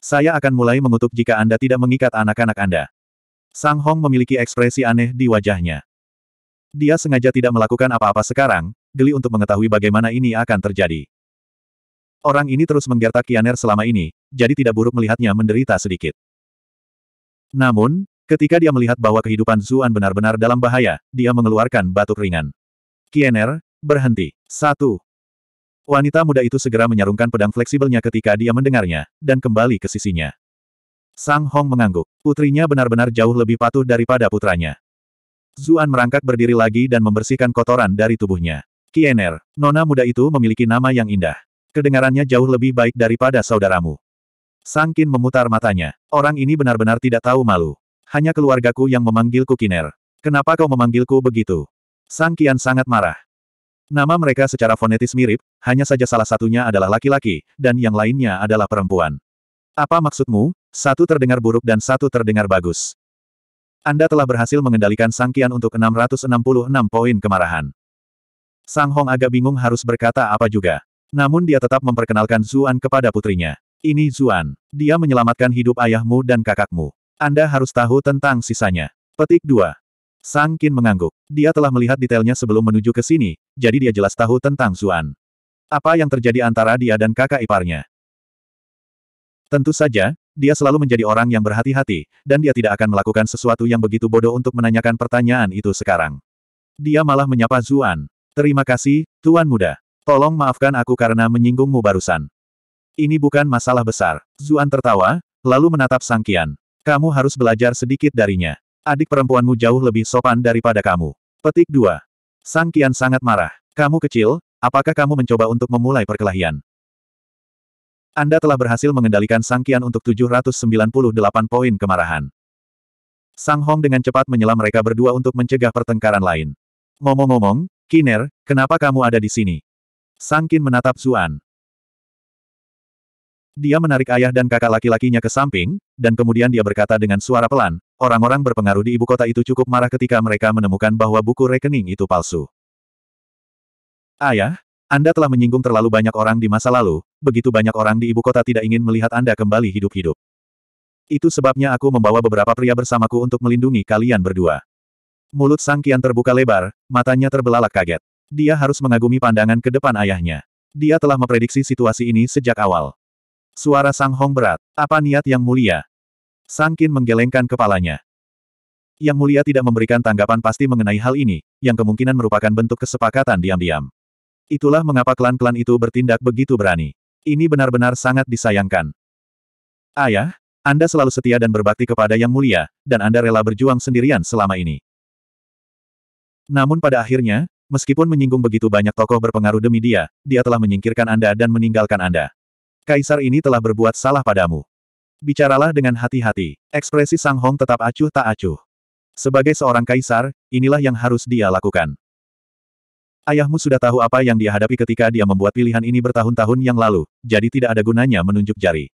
Saya akan mulai mengutuk jika Anda tidak mengikat anak-anak Anda. Sang Hong memiliki ekspresi aneh di wajahnya. Dia sengaja tidak melakukan apa-apa sekarang, geli untuk mengetahui bagaimana ini akan terjadi. Orang ini terus menggertak Kianer selama ini, jadi tidak buruk melihatnya menderita sedikit. Namun, ketika dia melihat bahwa kehidupan Zuan benar-benar dalam bahaya, dia mengeluarkan batuk ringan. Kianer. Berhenti. Satu. Wanita muda itu segera menyarungkan pedang fleksibelnya ketika dia mendengarnya, dan kembali ke sisinya. Sang Hong mengangguk. Putrinya benar-benar jauh lebih patuh daripada putranya. Zuan merangkak berdiri lagi dan membersihkan kotoran dari tubuhnya. Kiener, nona muda itu memiliki nama yang indah. Kedengarannya jauh lebih baik daripada saudaramu. Sangkin memutar matanya. Orang ini benar-benar tidak tahu malu. Hanya keluargaku yang memanggilku Kiner. Kenapa kau memanggilku begitu? Sang Kian sangat marah. Nama mereka secara fonetis mirip, hanya saja salah satunya adalah laki-laki, dan yang lainnya adalah perempuan. Apa maksudmu? Satu terdengar buruk dan satu terdengar bagus. Anda telah berhasil mengendalikan sangkian untuk 666 poin kemarahan. Sang Hong agak bingung harus berkata apa juga. Namun dia tetap memperkenalkan Zuan kepada putrinya. Ini Zuan. Dia menyelamatkan hidup ayahmu dan kakakmu. Anda harus tahu tentang sisanya. Petik 2. Sang Qin mengangguk. Dia telah melihat detailnya sebelum menuju ke sini, jadi dia jelas tahu tentang Zuan. Apa yang terjadi antara dia dan kakak iparnya? Tentu saja, dia selalu menjadi orang yang berhati-hati, dan dia tidak akan melakukan sesuatu yang begitu bodoh untuk menanyakan pertanyaan itu sekarang. Dia malah menyapa Zuan. Terima kasih, Tuan Muda. Tolong maafkan aku karena menyinggungmu barusan. Ini bukan masalah besar. Zuan tertawa, lalu menatap Sangkian. Kamu harus belajar sedikit darinya. Adik perempuanmu jauh lebih sopan daripada kamu. Petik 2. Sang Kian sangat marah. Kamu kecil, apakah kamu mencoba untuk memulai perkelahian? Anda telah berhasil mengendalikan Sang Kian untuk 798 poin kemarahan. Sang Hong dengan cepat menyela mereka berdua untuk mencegah pertengkaran lain. Ngomong-ngomong, Kiner, kenapa kamu ada di sini? Sang Kin menatap Zuan. Dia menarik ayah dan kakak laki-lakinya ke samping, dan kemudian dia berkata dengan suara pelan, orang-orang berpengaruh di ibu kota itu cukup marah ketika mereka menemukan bahwa buku rekening itu palsu. Ayah, Anda telah menyinggung terlalu banyak orang di masa lalu, begitu banyak orang di ibu kota tidak ingin melihat Anda kembali hidup-hidup. Itu sebabnya aku membawa beberapa pria bersamaku untuk melindungi kalian berdua. Mulut Sang Kian terbuka lebar, matanya terbelalak kaget. Dia harus mengagumi pandangan ke depan ayahnya. Dia telah memprediksi situasi ini sejak awal. Suara Sang Hong berat. Apa niat yang mulia? Sangkin menggelengkan kepalanya. Yang Mulia tidak memberikan tanggapan pasti mengenai hal ini, yang kemungkinan merupakan bentuk kesepakatan diam-diam. Itulah mengapa klan-klan itu bertindak begitu berani. Ini benar-benar sangat disayangkan. Ayah, Anda selalu setia dan berbakti kepada Yang Mulia, dan Anda rela berjuang sendirian selama ini. Namun pada akhirnya, meskipun menyinggung begitu banyak tokoh berpengaruh demi dia, dia telah menyingkirkan Anda dan meninggalkan Anda. Kaisar ini telah berbuat salah padamu. Bicaralah dengan hati-hati. Ekspresi Sang Hong tetap acuh tak acuh. Sebagai seorang kaisar, inilah yang harus dia lakukan. Ayahmu sudah tahu apa yang dia hadapi ketika dia membuat pilihan ini bertahun-tahun yang lalu, jadi tidak ada gunanya menunjuk jari.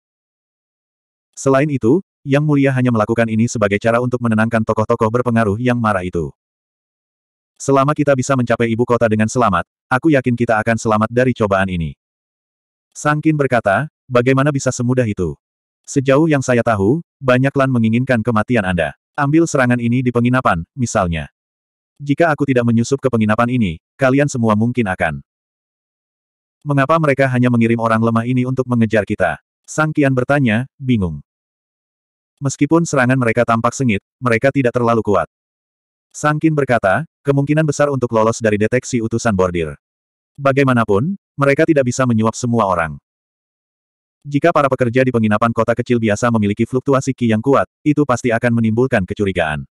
Selain itu, Yang Mulia hanya melakukan ini sebagai cara untuk menenangkan tokoh-tokoh berpengaruh yang marah itu. Selama kita bisa mencapai ibu kota dengan selamat, aku yakin kita akan selamat dari cobaan ini. Sangkin berkata, bagaimana bisa semudah itu? Sejauh yang saya tahu, banyak klan menginginkan kematian Anda. Ambil serangan ini di penginapan, misalnya. Jika aku tidak menyusup ke penginapan ini, kalian semua mungkin akan. Mengapa mereka hanya mengirim orang lemah ini untuk mengejar kita? Sang Kian bertanya, bingung. Meskipun serangan mereka tampak sengit, mereka tidak terlalu kuat. Sang Kin berkata, kemungkinan besar untuk lolos dari deteksi utusan bordir. Bagaimanapun, mereka tidak bisa menyuap semua orang. Jika para pekerja di penginapan kota kecil biasa memiliki fluktuasi Qi yang kuat, itu pasti akan menimbulkan kecurigaan.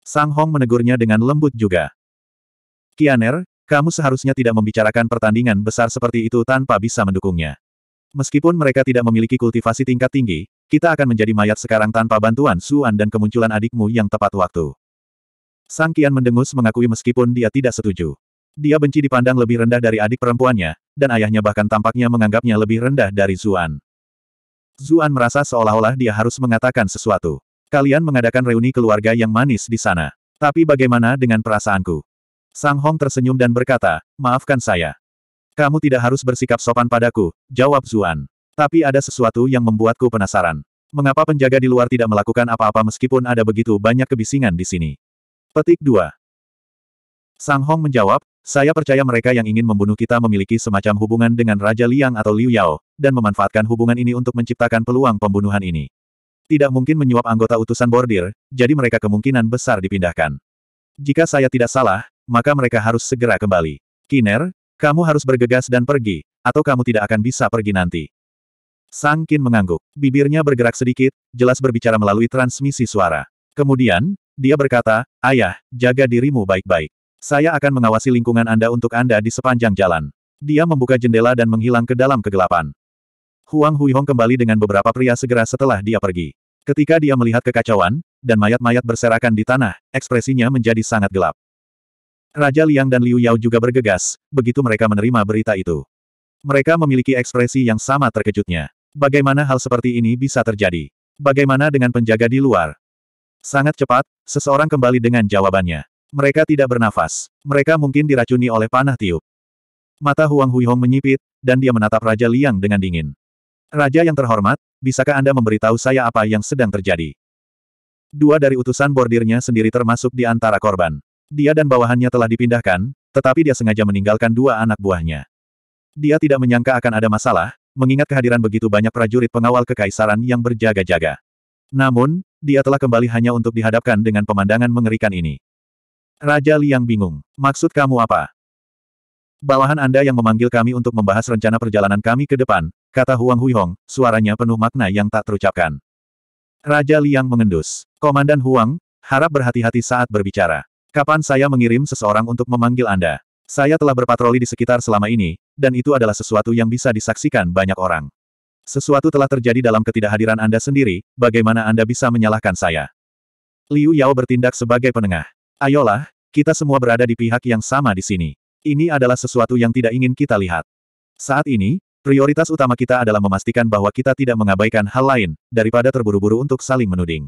Sang Hong menegurnya dengan lembut juga. Kianer, kamu seharusnya tidak membicarakan pertandingan besar seperti itu tanpa bisa mendukungnya. Meskipun mereka tidak memiliki kultivasi tingkat tinggi, kita akan menjadi mayat sekarang tanpa bantuan Suan dan kemunculan adikmu yang tepat waktu. Sang Qian mendengus mengakui meskipun dia tidak setuju. Dia benci dipandang lebih rendah dari adik perempuannya, dan ayahnya bahkan tampaknya menganggapnya lebih rendah dari Zuan. Zuan merasa seolah-olah dia harus mengatakan sesuatu. Kalian mengadakan reuni keluarga yang manis di sana. Tapi bagaimana dengan perasaanku? Sang Hong tersenyum dan berkata, maafkan saya. Kamu tidak harus bersikap sopan padaku, jawab Zuan. Tapi ada sesuatu yang membuatku penasaran. Mengapa penjaga di luar tidak melakukan apa-apa meskipun ada begitu banyak kebisingan di sini? Petik 2. Sang Hong menjawab, saya percaya mereka yang ingin membunuh kita memiliki semacam hubungan dengan Raja Liang atau Liu Yao, dan memanfaatkan hubungan ini untuk menciptakan peluang pembunuhan ini. Tidak mungkin menyuap anggota utusan bordir, jadi mereka kemungkinan besar dipindahkan. Jika saya tidak salah, maka mereka harus segera kembali. Kiner, kamu harus bergegas dan pergi, atau kamu tidak akan bisa pergi nanti. Sang Kin mengangguk. Bibirnya bergerak sedikit, jelas berbicara melalui transmisi suara. Kemudian, dia berkata, Ayah, jaga dirimu baik-baik. Saya akan mengawasi lingkungan Anda untuk Anda di sepanjang jalan. Dia membuka jendela dan menghilang ke dalam kegelapan. Huang Huihong kembali dengan beberapa pria segera setelah dia pergi. Ketika dia melihat kekacauan, dan mayat-mayat berserakan di tanah, ekspresinya menjadi sangat gelap. Raja Liang dan Liu Yao juga bergegas, begitu mereka menerima berita itu. Mereka memiliki ekspresi yang sama terkejutnya. Bagaimana hal seperti ini bisa terjadi? Bagaimana dengan penjaga di luar? Sangat cepat, seseorang kembali dengan jawabannya. Mereka tidak bernafas. Mereka mungkin diracuni oleh panah tiup. Mata Huang Huihong menyipit, dan dia menatap Raja Liang dengan dingin. Raja yang terhormat, bisakah Anda memberitahu saya apa yang sedang terjadi? Dua dari utusan bordirnya sendiri termasuk di antara korban. Dia dan bawahannya telah dipindahkan, tetapi dia sengaja meninggalkan dua anak buahnya. Dia tidak menyangka akan ada masalah, mengingat kehadiran begitu banyak prajurit pengawal kekaisaran yang berjaga-jaga. Namun, dia telah kembali hanya untuk dihadapkan dengan pemandangan mengerikan ini. Raja Liang bingung. Maksud kamu apa? Bawahan Anda yang memanggil kami untuk membahas rencana perjalanan kami ke depan, kata Huang Huihong, suaranya penuh makna yang tak terucapkan. Raja Liang mengendus. Komandan Huang, harap berhati-hati saat berbicara. Kapan saya mengirim seseorang untuk memanggil Anda? Saya telah berpatroli di sekitar selama ini, dan itu adalah sesuatu yang bisa disaksikan banyak orang. Sesuatu telah terjadi dalam ketidakhadiran Anda sendiri, bagaimana Anda bisa menyalahkan saya? Liu Yao bertindak sebagai penengah. Ayolah, kita semua berada di pihak yang sama di sini. Ini adalah sesuatu yang tidak ingin kita lihat. Saat ini, prioritas utama kita adalah memastikan bahwa kita tidak mengabaikan hal lain, daripada terburu-buru untuk saling menuding.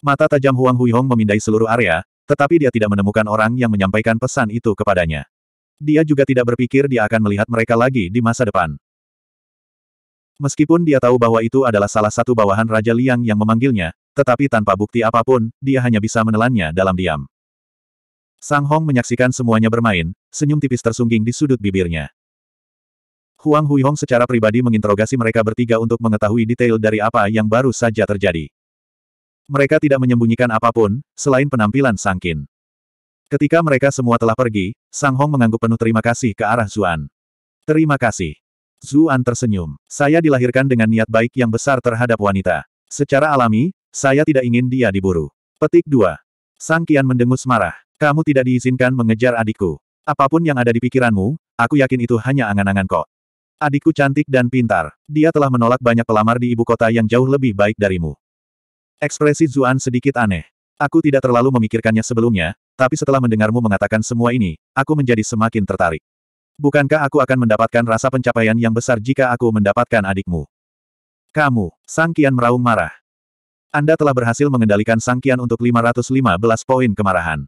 Mata tajam Huang Huihong memindai seluruh area, tetapi dia tidak menemukan orang yang menyampaikan pesan itu kepadanya. Dia juga tidak berpikir dia akan melihat mereka lagi di masa depan. Meskipun dia tahu bahwa itu adalah salah satu bawahan Raja Liang yang memanggilnya, tetapi tanpa bukti apapun, dia hanya bisa menelannya dalam diam. Sang Hong menyaksikan semuanya bermain, senyum tipis tersungging di sudut bibirnya. Huang Huihong secara pribadi menginterogasi mereka bertiga untuk mengetahui detail dari apa yang baru saja terjadi. Mereka tidak menyembunyikan apapun, selain penampilan Sangkin. Ketika mereka semua telah pergi, Sang Hong mengangguk penuh terima kasih ke arah Zuan. Terima kasih. Zuan tersenyum. Saya dilahirkan dengan niat baik yang besar terhadap wanita. Secara alami, saya tidak ingin dia diburu. Petik 2. Sang Kian mendengus marah. Kamu tidak diizinkan mengejar adikku. Apapun yang ada di pikiranmu, aku yakin itu hanya angan-angan kok. Adikku cantik dan pintar. Dia telah menolak banyak pelamar di ibu kota yang jauh lebih baik darimu. Ekspresi Zuan sedikit aneh. Aku tidak terlalu memikirkannya sebelumnya, tapi setelah mendengarmu mengatakan semua ini, aku menjadi semakin tertarik. Bukankah aku akan mendapatkan rasa pencapaian yang besar jika aku mendapatkan adikmu? Kamu, Sang Kian meraung marah. Anda telah berhasil mengendalikan Sangkian untuk 515 poin kemarahan.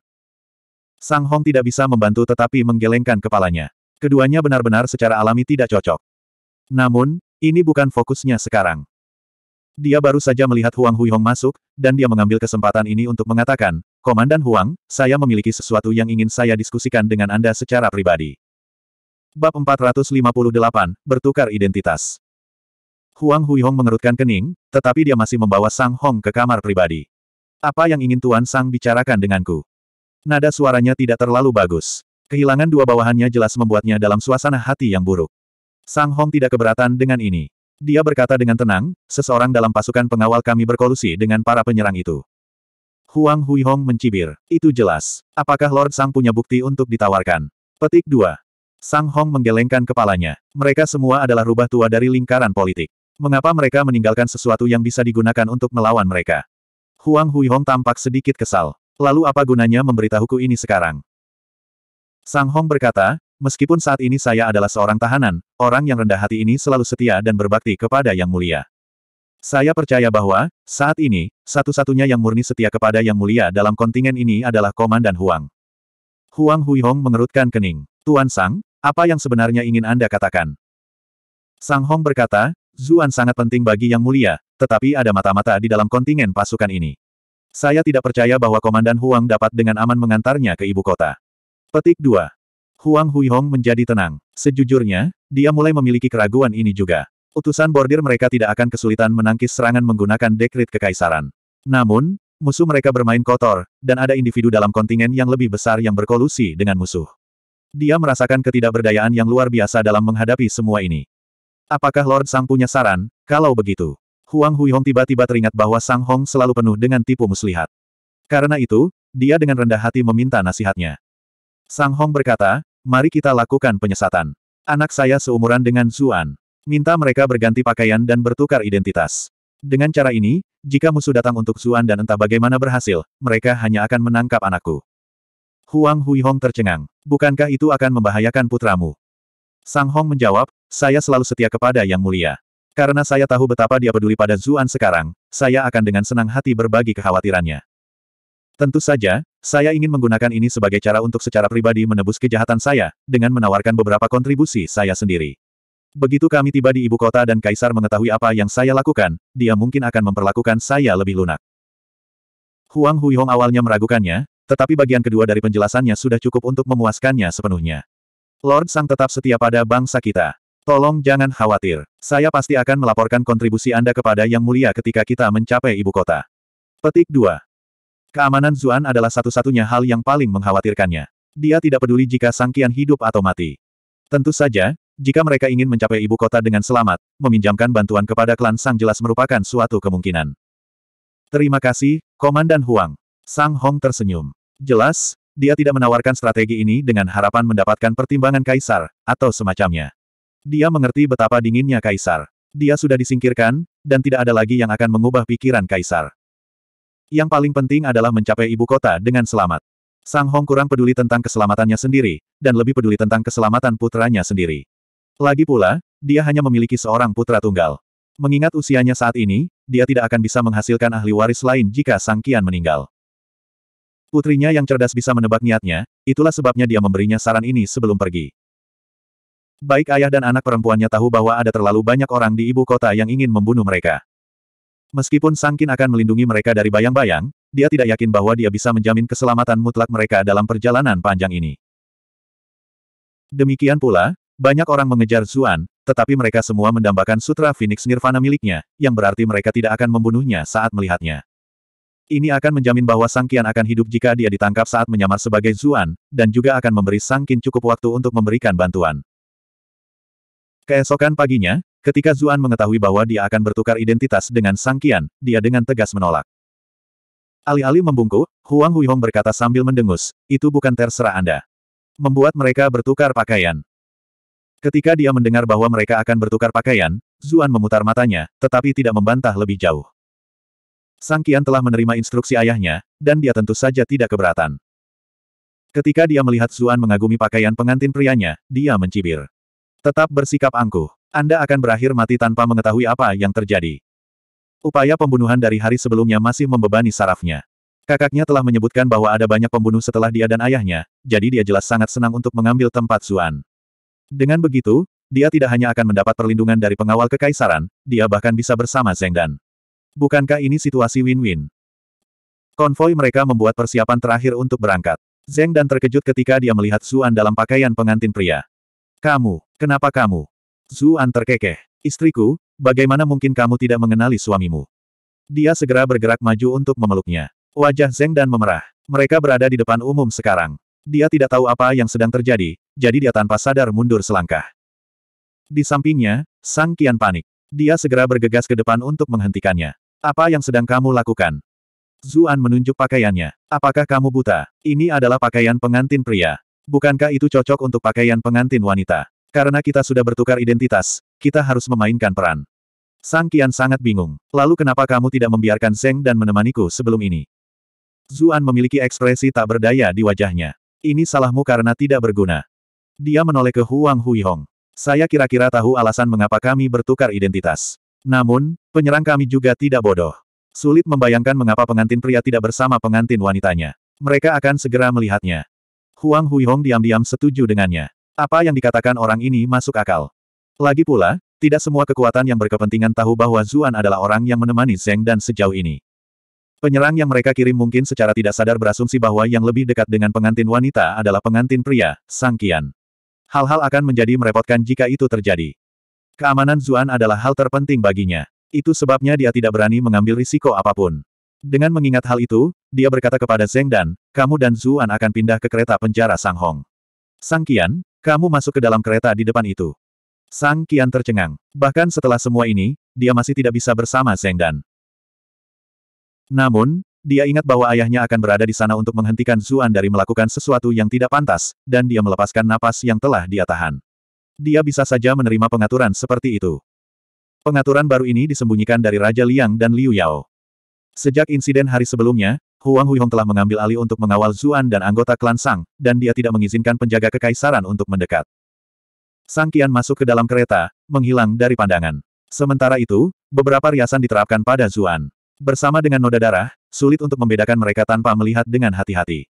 Sang Hong tidak bisa membantu tetapi menggelengkan kepalanya. Keduanya benar-benar secara alami tidak cocok. Namun, ini bukan fokusnya sekarang. Dia baru saja melihat Huang Huihong masuk, dan dia mengambil kesempatan ini untuk mengatakan, Komandan Huang, saya memiliki sesuatu yang ingin saya diskusikan dengan Anda secara pribadi. Bab 458, Bertukar Identitas Huang Huihong mengerutkan kening, tetapi dia masih membawa Sang Hong ke kamar pribadi. Apa yang ingin Tuan Sang bicarakan denganku? Nada suaranya tidak terlalu bagus. Kehilangan dua bawahannya jelas membuatnya dalam suasana hati yang buruk. Sang Hong tidak keberatan dengan ini. Dia berkata dengan tenang, seseorang dalam pasukan pengawal kami berkolusi dengan para penyerang itu. Huang Huihong mencibir. Itu jelas. Apakah Lord Sang punya bukti untuk ditawarkan? Petik 2. Sang Hong menggelengkan kepalanya. Mereka semua adalah rubah tua dari lingkaran politik. Mengapa mereka meninggalkan sesuatu yang bisa digunakan untuk melawan mereka? Huang Huihong tampak sedikit kesal. Lalu apa gunanya memberitahuku ini sekarang? Sang Hong berkata, meskipun saat ini saya adalah seorang tahanan, orang yang rendah hati ini selalu setia dan berbakti kepada Yang Mulia. Saya percaya bahwa, saat ini, satu-satunya yang murni setia kepada Yang Mulia dalam kontingen ini adalah Komandan Huang. Huang Huihong mengerutkan kening. Tuan Sang, apa yang sebenarnya ingin Anda katakan? Sang Hong berkata, Zuan sangat penting bagi Yang Mulia, tetapi ada mata-mata di dalam kontingen pasukan ini. Saya tidak percaya bahwa Komandan Huang dapat dengan aman mengantarnya ke ibu kota. Petik 2. Huang Huihong menjadi tenang. Sejujurnya, dia mulai memiliki keraguan ini juga. Utusan bordir mereka tidak akan kesulitan menangkis serangan menggunakan dekrit kekaisaran. Namun, musuh mereka bermain kotor, dan ada individu dalam kontingen yang lebih besar yang berkolusi dengan musuh. Dia merasakan ketidakberdayaan yang luar biasa dalam menghadapi semua ini. Apakah Lord Sang punya saran? Kalau begitu, Huang Huihong tiba-tiba teringat bahwa Sang Hong selalu penuh dengan tipu muslihat. Karena itu, dia dengan rendah hati meminta nasihatnya. Sang Hong berkata, mari kita lakukan penyesatan. Anak saya seumuran dengan Zuan. Minta mereka berganti pakaian dan bertukar identitas. Dengan cara ini, jika musuh datang untuk Zuan dan entah bagaimana berhasil, mereka hanya akan menangkap anakku. Huang Huihong tercengang. Bukankah itu akan membahayakan putramu? Sang Hong menjawab, saya selalu setia kepada Yang Mulia. Karena saya tahu betapa dia peduli pada Zuan sekarang, saya akan dengan senang hati berbagi kekhawatirannya. Tentu saja, saya ingin menggunakan ini sebagai cara untuk secara pribadi menebus kejahatan saya, dengan menawarkan beberapa kontribusi saya sendiri. Begitu kami tiba di ibu kota dan Kaisar mengetahui apa yang saya lakukan, dia mungkin akan memperlakukan saya lebih lunak. Huang Huihong awalnya meragukannya, tetapi bagian kedua dari penjelasannya sudah cukup untuk memuaskannya sepenuhnya. Lord Sang tetap setia pada bangsa kita. Tolong jangan khawatir. Saya pasti akan melaporkan kontribusi Anda kepada Yang Mulia ketika kita mencapai ibu kota. Petik 2. Keamanan Zuan adalah satu-satunya hal yang paling mengkhawatirkannya. Dia tidak peduli jika sangkian hidup atau mati. Tentu saja, jika mereka ingin mencapai ibu kota dengan selamat, meminjamkan bantuan kepada klan Sang jelas merupakan suatu kemungkinan. Terima kasih, Komandan Huang. Sang Hong tersenyum. Jelas, dia tidak menawarkan strategi ini dengan harapan mendapatkan pertimbangan kaisar, atau semacamnya. Dia mengerti betapa dinginnya kaisar. Dia sudah disingkirkan, dan tidak ada lagi yang akan mengubah pikiran kaisar. Yang paling penting adalah mencapai ibu kota dengan selamat. Sang Hong kurang peduli tentang keselamatannya sendiri, dan lebih peduli tentang keselamatan putranya sendiri. Lagi pula, dia hanya memiliki seorang putra tunggal. Mengingat usianya saat ini, dia tidak akan bisa menghasilkan ahli waris lain jika Sang Kian meninggal. Putrinya yang cerdas bisa menebak niatnya, itulah sebabnya dia memberinya saran ini sebelum pergi. Baik ayah dan anak perempuannya tahu bahwa ada terlalu banyak orang di ibu kota yang ingin membunuh mereka. Meskipun Sangkin akan melindungi mereka dari bayang-bayang, dia tidak yakin bahwa dia bisa menjamin keselamatan mutlak mereka dalam perjalanan panjang ini. Demikian pula, banyak orang mengejar Zuan, tetapi mereka semua mendambakan sutra Phoenix Nirvana miliknya, yang berarti mereka tidak akan membunuhnya saat melihatnya. Ini akan menjamin bahwa Sang Kian akan hidup jika dia ditangkap saat menyamar sebagai Zuan, dan juga akan memberi Sang Qin cukup waktu untuk memberikan bantuan. Keesokan paginya, ketika Zuan mengetahui bahwa dia akan bertukar identitas dengan Sang Kian, dia dengan tegas menolak. Alih-alih membungkuk, Huang Huihong berkata sambil mendengus, itu bukan terserah Anda. Membuat mereka bertukar pakaian. Ketika dia mendengar bahwa mereka akan bertukar pakaian, Zuan memutar matanya, tetapi tidak membantah lebih jauh. Sang Kian telah menerima instruksi ayahnya, dan dia tentu saja tidak keberatan. Ketika dia melihat Zuan mengagumi pakaian pengantin prianya, dia mencibir. Tetap bersikap angkuh. Anda akan berakhir mati tanpa mengetahui apa yang terjadi. Upaya pembunuhan dari hari sebelumnya masih membebani sarafnya. Kakaknya telah menyebutkan bahwa ada banyak pembunuh setelah dia dan ayahnya, jadi dia jelas sangat senang untuk mengambil tempat Zuan. Dengan begitu, dia tidak hanya akan mendapat perlindungan dari pengawal kekaisaran, dia bahkan bisa bersama Zeng Dan. Bukankah ini situasi win-win? Konvoi mereka membuat persiapan terakhir untuk berangkat. Zeng dan terkejut ketika dia melihat Zuan dalam pakaian pengantin pria. Kamu, kenapa kamu? Zuan terkekeh. Istriku, bagaimana mungkin kamu tidak mengenali suamimu? Dia segera bergerak maju untuk memeluknya. Wajah Zeng dan memerah. Mereka berada di depan umum sekarang. Dia tidak tahu apa yang sedang terjadi, jadi dia tanpa sadar mundur selangkah. Di sampingnya, Sang Kian panik. Dia segera bergegas ke depan untuk menghentikannya. Apa yang sedang kamu lakukan? Zuan menunjuk pakaiannya. Apakah kamu buta? Ini adalah pakaian pengantin pria. Bukankah itu cocok untuk pakaian pengantin wanita? Karena kita sudah bertukar identitas, kita harus memainkan peran. Sang Kian sangat bingung. Lalu kenapa kamu tidak membiarkan Zeng dan menemaniku sebelum ini? Zuan memiliki ekspresi tak berdaya di wajahnya. Ini salahmu karena tidak berguna. Dia menoleh ke Huang Huihong. Saya kira-kira tahu alasan mengapa kami bertukar identitas. Namun, penyerang kami juga tidak bodoh. Sulit membayangkan mengapa pengantin pria tidak bersama pengantin wanitanya. Mereka akan segera melihatnya. Huang Huihong diam-diam setuju dengannya. Apa yang dikatakan orang ini masuk akal. Lagi pula, tidak semua kekuatan yang berkepentingan tahu bahwa Zuan adalah orang yang menemani Zeng dan sejauh ini. Penyerang yang mereka kirim mungkin secara tidak sadar berasumsi bahwa yang lebih dekat dengan pengantin wanita adalah pengantin pria, Sang Qian. Hal-hal akan menjadi merepotkan jika itu terjadi. Keamanan Zuan adalah hal terpenting baginya. Itu sebabnya dia tidak berani mengambil risiko apapun. Dengan mengingat hal itu, dia berkata kepada Zeng Dan, kamu dan Zuan akan pindah ke kereta penjara Sang Hong. Sang Qian, kamu masuk ke dalam kereta di depan itu. Sang Qian tercengang. Bahkan setelah semua ini, dia masih tidak bisa bersama Zeng Dan. Namun, dia ingat bahwa ayahnya akan berada di sana untuk menghentikan Zuan dari melakukan sesuatu yang tidak pantas, dan dia melepaskan napas yang telah dia tahan. Dia bisa saja menerima pengaturan seperti itu. Pengaturan baru ini disembunyikan dari Raja Liang dan Liu Yao. Sejak insiden hari sebelumnya, Huang Huihong telah mengambil alih untuk mengawal Zuan dan anggota klan Sang, dan dia tidak mengizinkan penjaga kekaisaran untuk mendekat. Sang Kian masuk ke dalam kereta, menghilang dari pandangan. Sementara itu, beberapa riasan diterapkan pada Zuan. Bersama dengan noda darah, sulit untuk membedakan mereka tanpa melihat dengan hati-hati.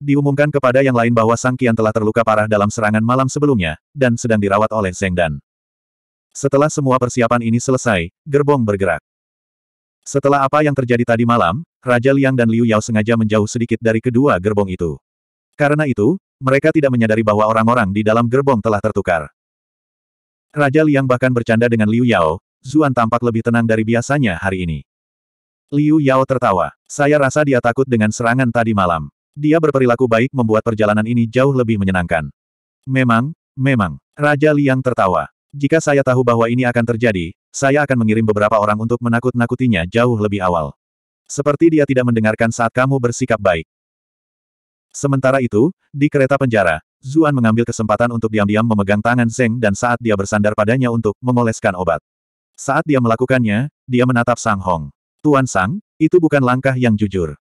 Diumumkan kepada yang lain bahwa Sang Kian telah terluka parah dalam serangan malam sebelumnya, dan sedang dirawat oleh Zeng Dan. Setelah semua persiapan ini selesai, gerbong bergerak. Setelah apa yang terjadi tadi malam, Raja Liang dan Liu Yao sengaja menjauh sedikit dari kedua gerbong itu. Karena itu, mereka tidak menyadari bahwa orang-orang di dalam gerbong telah tertukar. Raja Liang bahkan bercanda dengan Liu Yao, Zuan tampak lebih tenang dari biasanya hari ini. Liu Yao tertawa. Saya rasa dia takut dengan serangan tadi malam. Dia berperilaku baik membuat perjalanan ini jauh lebih menyenangkan. Memang, memang. Raja Liang tertawa. Jika saya tahu bahwa ini akan terjadi, saya akan mengirim beberapa orang untuk menakut-nakutinya jauh lebih awal. Seperti dia tidak mendengarkan saat kamu bersikap baik. Sementara itu, di kereta penjara, Zuan mengambil kesempatan untuk diam-diam memegang tangan Zeng dan saat dia bersandar padanya untuk mengoleskan obat. Saat dia melakukannya, dia menatap Sang Hong. Tuan Sang, itu bukan langkah yang jujur.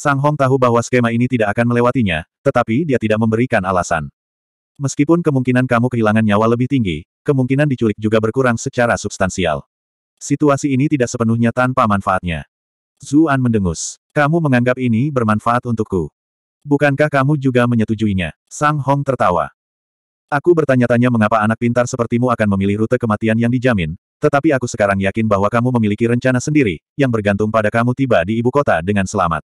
Sang Hong tahu bahwa skema ini tidak akan melewatinya, tetapi dia tidak memberikan alasan. Meskipun kemungkinan kamu kehilangan nyawa lebih tinggi, kemungkinan diculik juga berkurang secara substansial. Situasi ini tidak sepenuhnya tanpa manfaatnya. Zuan mendengus. Kamu menganggap ini bermanfaat untukku. Bukankah kamu juga menyetujuinya? Sang Hong tertawa. Aku bertanya-tanya mengapa anak pintar sepertimu akan memilih rute kematian yang dijamin, tetapi aku sekarang yakin bahwa kamu memiliki rencana sendiri, yang bergantung pada kamu tiba di ibu kota dengan selamat.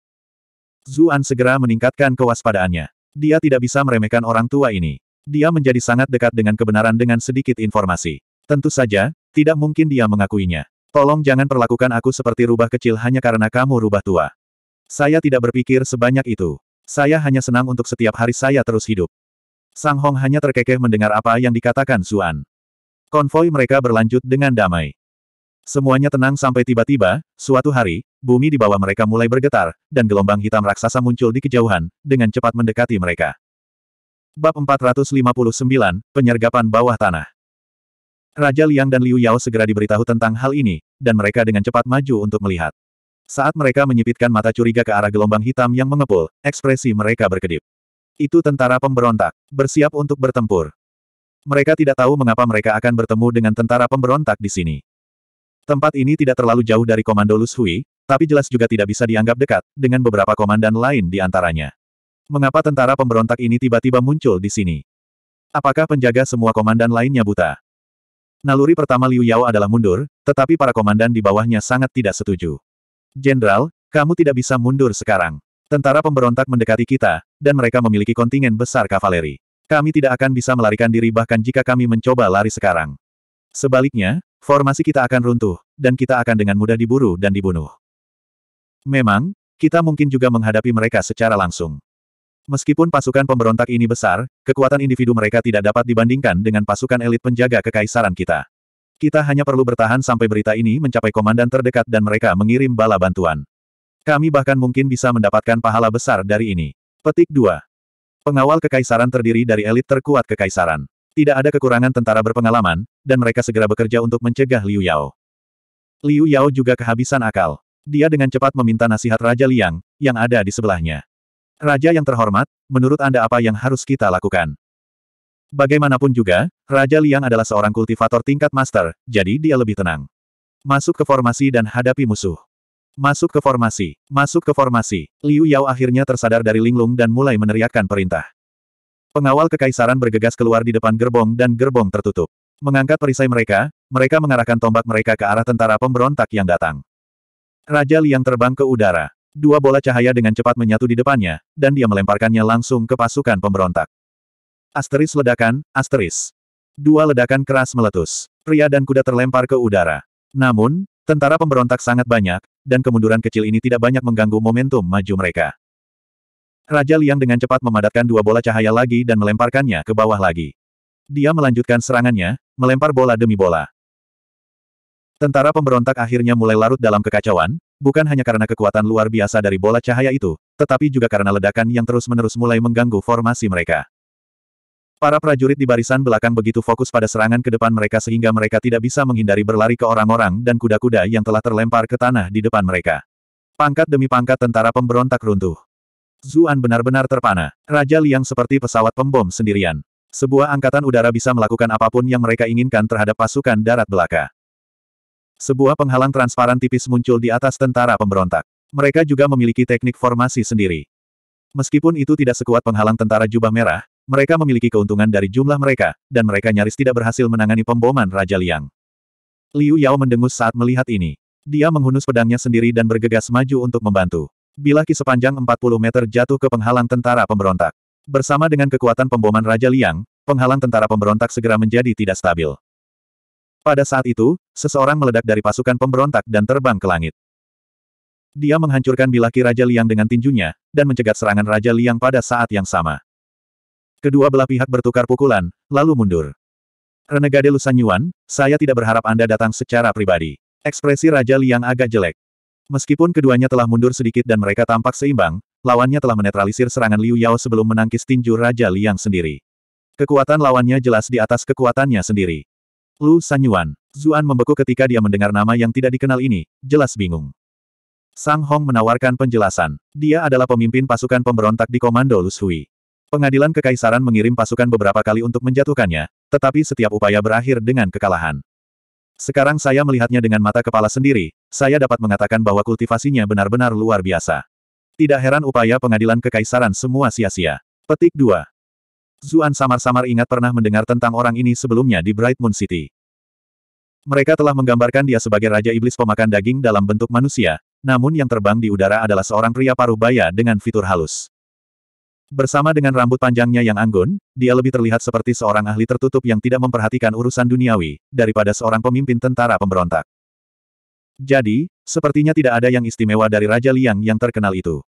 Zuan segera meningkatkan kewaspadaannya. Dia tidak bisa meremehkan orang tua ini. Dia menjadi sangat dekat dengan kebenaran dengan sedikit informasi. Tentu saja, tidak mungkin dia mengakuinya. Tolong jangan perlakukan aku seperti rubah kecil hanya karena kamu rubah tua. Saya tidak berpikir sebanyak itu. Saya hanya senang untuk setiap hari saya terus hidup. Sang Hong hanya terkekeh mendengar apa yang dikatakan Zuan. Konvoi mereka berlanjut dengan damai. Semuanya tenang sampai tiba-tiba, suatu hari, bumi di bawah mereka mulai bergetar, dan gelombang hitam raksasa muncul di kejauhan, dengan cepat mendekati mereka. Bab 459, Penyergapan Bawah Tanah Raja Liang dan Liu Yao segera diberitahu tentang hal ini, dan mereka dengan cepat maju untuk melihat. Saat mereka menyipitkan mata curiga ke arah gelombang hitam yang mengepul, ekspresi mereka berkedip. Itu tentara pemberontak, bersiap untuk bertempur. Mereka tidak tahu mengapa mereka akan bertemu dengan tentara pemberontak di sini. Tempat ini tidak terlalu jauh dari komando Lushui, tapi jelas juga tidak bisa dianggap dekat, dengan beberapa komandan lain di antaranya. Mengapa tentara pemberontak ini tiba-tiba muncul di sini? Apakah penjaga semua komandan lainnya buta? Naluri pertama Liu Yao adalah mundur, tetapi para komandan di bawahnya sangat tidak setuju. Jenderal, kamu tidak bisa mundur sekarang. Tentara pemberontak mendekati kita, dan mereka memiliki kontingen besar kavaleri. Kami tidak akan bisa melarikan diri bahkan jika kami mencoba lari sekarang. Sebaliknya, Formasi kita akan runtuh, dan kita akan dengan mudah diburu dan dibunuh. Memang, kita mungkin juga menghadapi mereka secara langsung. Meskipun pasukan pemberontak ini besar, kekuatan individu mereka tidak dapat dibandingkan dengan pasukan elit penjaga kekaisaran kita. Kita hanya perlu bertahan sampai berita ini mencapai komandan terdekat dan mereka mengirim bala bantuan. Kami bahkan mungkin bisa mendapatkan pahala besar dari ini. Petik 2. Pengawal kekaisaran terdiri dari elit terkuat kekaisaran. Tidak ada kekurangan tentara berpengalaman, dan mereka segera bekerja untuk mencegah Liu Yao. Liu Yao juga kehabisan akal. Dia dengan cepat meminta nasihat Raja Liang, yang ada di sebelahnya. Raja yang terhormat, menurut Anda apa yang harus kita lakukan? Bagaimanapun juga, Raja Liang adalah seorang kultivator tingkat master, jadi dia lebih tenang. Masuk ke formasi dan hadapi musuh. Masuk ke formasi, masuk ke formasi. Liu Yao akhirnya tersadar dari linglung dan mulai meneriakkan perintah. Pengawal kekaisaran bergegas keluar di depan gerbong dan gerbong tertutup. Mengangkat perisai mereka, mereka mengarahkan tombak mereka ke arah tentara pemberontak yang datang. Raja Liang terbang ke udara. Dua bola cahaya dengan cepat menyatu di depannya, dan dia melemparkannya langsung ke pasukan pemberontak. Asteris ledakan, asteris. Dua ledakan keras meletus. Pria dan kuda terlempar ke udara. Namun, tentara pemberontak sangat banyak, dan kemunduran kecil ini tidak banyak mengganggu momentum maju mereka. Raja Liang dengan cepat memadatkan dua bola cahaya lagi dan melemparkannya ke bawah lagi. Dia melanjutkan serangannya, melempar bola demi bola. Tentara pemberontak akhirnya mulai larut dalam kekacauan, bukan hanya karena kekuatan luar biasa dari bola cahaya itu, tetapi juga karena ledakan yang terus-menerus mulai mengganggu formasi mereka. Para prajurit di barisan belakang begitu fokus pada serangan ke depan mereka sehingga mereka tidak bisa menghindari berlari ke orang-orang dan kuda-kuda yang telah terlempar ke tanah di depan mereka. Pangkat demi pangkat tentara pemberontak runtuh. Zuan benar-benar terpana. Raja Liang seperti pesawat pembom sendirian. Sebuah angkatan udara bisa melakukan apapun yang mereka inginkan terhadap pasukan darat belaka. Sebuah penghalang transparan tipis muncul di atas tentara pemberontak. Mereka juga memiliki teknik formasi sendiri. Meskipun itu tidak sekuat penghalang tentara jubah merah, mereka memiliki keuntungan dari jumlah mereka, dan mereka nyaris tidak berhasil menangani pemboman Raja Liang. Liu Yao mendengus saat melihat ini. Dia menghunus pedangnya sendiri dan bergegas maju untuk membantu. Bilaki sepanjang 40 meter jatuh ke penghalang tentara pemberontak. Bersama dengan kekuatan pemboman Raja Liang, penghalang tentara pemberontak segera menjadi tidak stabil. Pada saat itu, seseorang meledak dari pasukan pemberontak dan terbang ke langit. Dia menghancurkan bilaki Raja Liang dengan tinjunya, dan mencegat serangan Raja Liang pada saat yang sama. Kedua belah pihak bertukar pukulan, lalu mundur. Renegade Lusanyuan, saya tidak berharap Anda datang secara pribadi. Ekspresi Raja Liang agak jelek. Meskipun keduanya telah mundur sedikit dan mereka tampak seimbang, lawannya telah menetralisir serangan Liu Yao sebelum menangkis tinju Raja Liang sendiri. Kekuatan lawannya jelas di atas kekuatannya sendiri. Lu Sanyuan, Zuan membeku ketika dia mendengar nama yang tidak dikenal ini, jelas bingung. Sang Hong menawarkan penjelasan. Dia adalah pemimpin pasukan pemberontak di Komando Lus Hui. Pengadilan Kekaisaran mengirim pasukan beberapa kali untuk menjatuhkannya, tetapi setiap upaya berakhir dengan kekalahan. Sekarang saya melihatnya dengan mata kepala sendiri, saya dapat mengatakan bahwa kultivasinya benar-benar luar biasa. Tidak heran upaya pengadilan kekaisaran semua sia-sia. Petik 2. Zuan samar-samar ingat pernah mendengar tentang orang ini sebelumnya di Bright Moon City. Mereka telah menggambarkan dia sebagai Raja Iblis pemakan daging dalam bentuk manusia, namun yang terbang di udara adalah seorang pria paruh baya dengan fitur halus. Bersama dengan rambut panjangnya yang anggun, dia lebih terlihat seperti seorang ahli tertutup yang tidak memperhatikan urusan duniawi, daripada seorang pemimpin tentara pemberontak. Jadi, sepertinya tidak ada yang istimewa dari Raja Liang yang terkenal itu.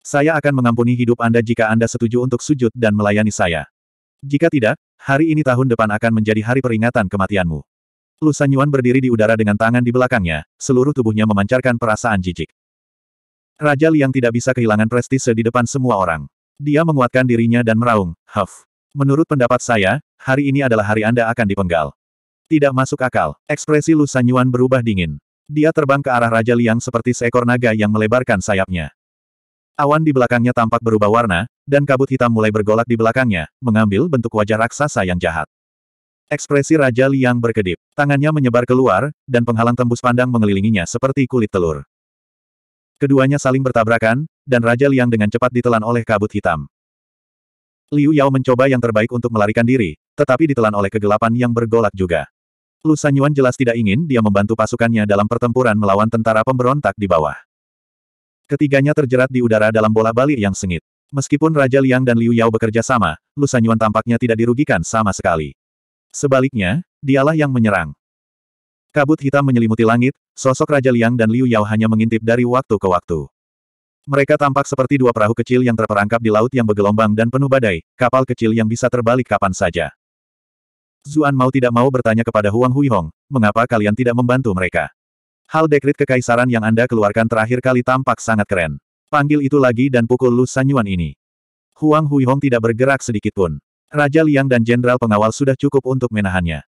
Saya akan mengampuni hidup Anda jika Anda setuju untuk sujud dan melayani saya. Jika tidak, hari ini tahun depan akan menjadi hari peringatan kematianmu. Lusanyuan berdiri di udara dengan tangan di belakangnya, seluruh tubuhnya memancarkan perasaan jijik. Raja Liang tidak bisa kehilangan prestise di depan semua orang. Dia menguatkan dirinya dan meraung, Huff. Menurut pendapat saya, hari ini adalah hari Anda akan dipenggal. Tidak masuk akal. Ekspresi Lu Sanyuan berubah dingin. Dia terbang ke arah Raja Liang seperti seekor naga yang melebarkan sayapnya. Awan di belakangnya tampak berubah warna, dan kabut hitam mulai bergolak di belakangnya, mengambil bentuk wajah raksasa yang jahat. Ekspresi Raja Liang berkedip. Tangannya menyebar keluar, dan penghalang tembus pandang mengelilinginya seperti kulit telur. Keduanya saling bertabrakan, dan Raja Liang dengan cepat ditelan oleh kabut hitam. Liu Yao mencoba yang terbaik untuk melarikan diri, tetapi ditelan oleh kegelapan yang bergolak juga. Lu Sanyuan jelas tidak ingin dia membantu pasukannya dalam pertempuran melawan tentara pemberontak di bawah. Ketiganya terjerat di udara dalam bola balik yang sengit. Meskipun Raja Liang dan Liu Yao bekerja sama, Lu Sanyuan tampaknya tidak dirugikan sama sekali. Sebaliknya, dialah yang menyerang. Kabut hitam menyelimuti langit, Sosok Raja Liang dan Liu Yao hanya mengintip dari waktu ke waktu. Mereka tampak seperti dua perahu kecil yang terperangkap di laut yang bergelombang dan penuh badai, kapal kecil yang bisa terbalik kapan saja. Zuan mau tidak mau bertanya kepada Huang Huihong, mengapa kalian tidak membantu mereka? Hal dekrit kekaisaran yang Anda keluarkan terakhir kali tampak sangat keren. Panggil itu lagi dan pukul Lu Sanyuan ini. Huang Huihong tidak bergerak sedikitpun. Raja Liang dan Jenderal Pengawal sudah cukup untuk menahannya.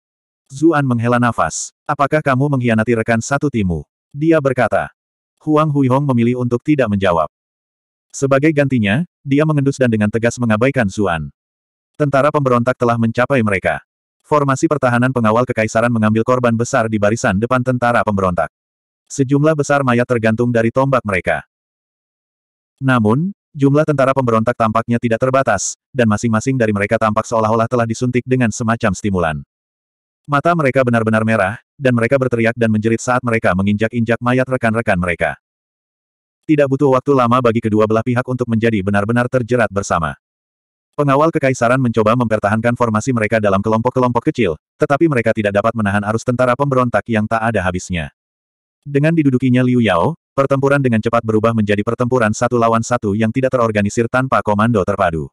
Zuan menghela nafas. Apakah kamu mengkhianati rekan satu timu? Dia berkata. Huang Huihong memilih untuk tidak menjawab. Sebagai gantinya, dia mengendus dan dengan tegas mengabaikan Zuan. Tentara pemberontak telah mencapai mereka. Formasi pertahanan pengawal kekaisaran mengambil korban besar di barisan depan tentara pemberontak. Sejumlah besar mayat tergantung dari tombak mereka. Namun, jumlah tentara pemberontak tampaknya tidak terbatas, dan masing-masing dari mereka tampak seolah-olah telah disuntik dengan semacam stimulan. Mata mereka benar-benar merah, dan mereka berteriak dan menjerit saat mereka menginjak-injak mayat rekan-rekan mereka. Tidak butuh waktu lama bagi kedua belah pihak untuk menjadi benar-benar terjerat bersama. Pengawal kekaisaran mencoba mempertahankan formasi mereka dalam kelompok-kelompok kecil, tetapi mereka tidak dapat menahan arus tentara pemberontak yang tak ada habisnya. Dengan didudukinya Liu Yao, pertempuran dengan cepat berubah menjadi pertempuran satu lawan satu yang tidak terorganisir tanpa komando terpadu.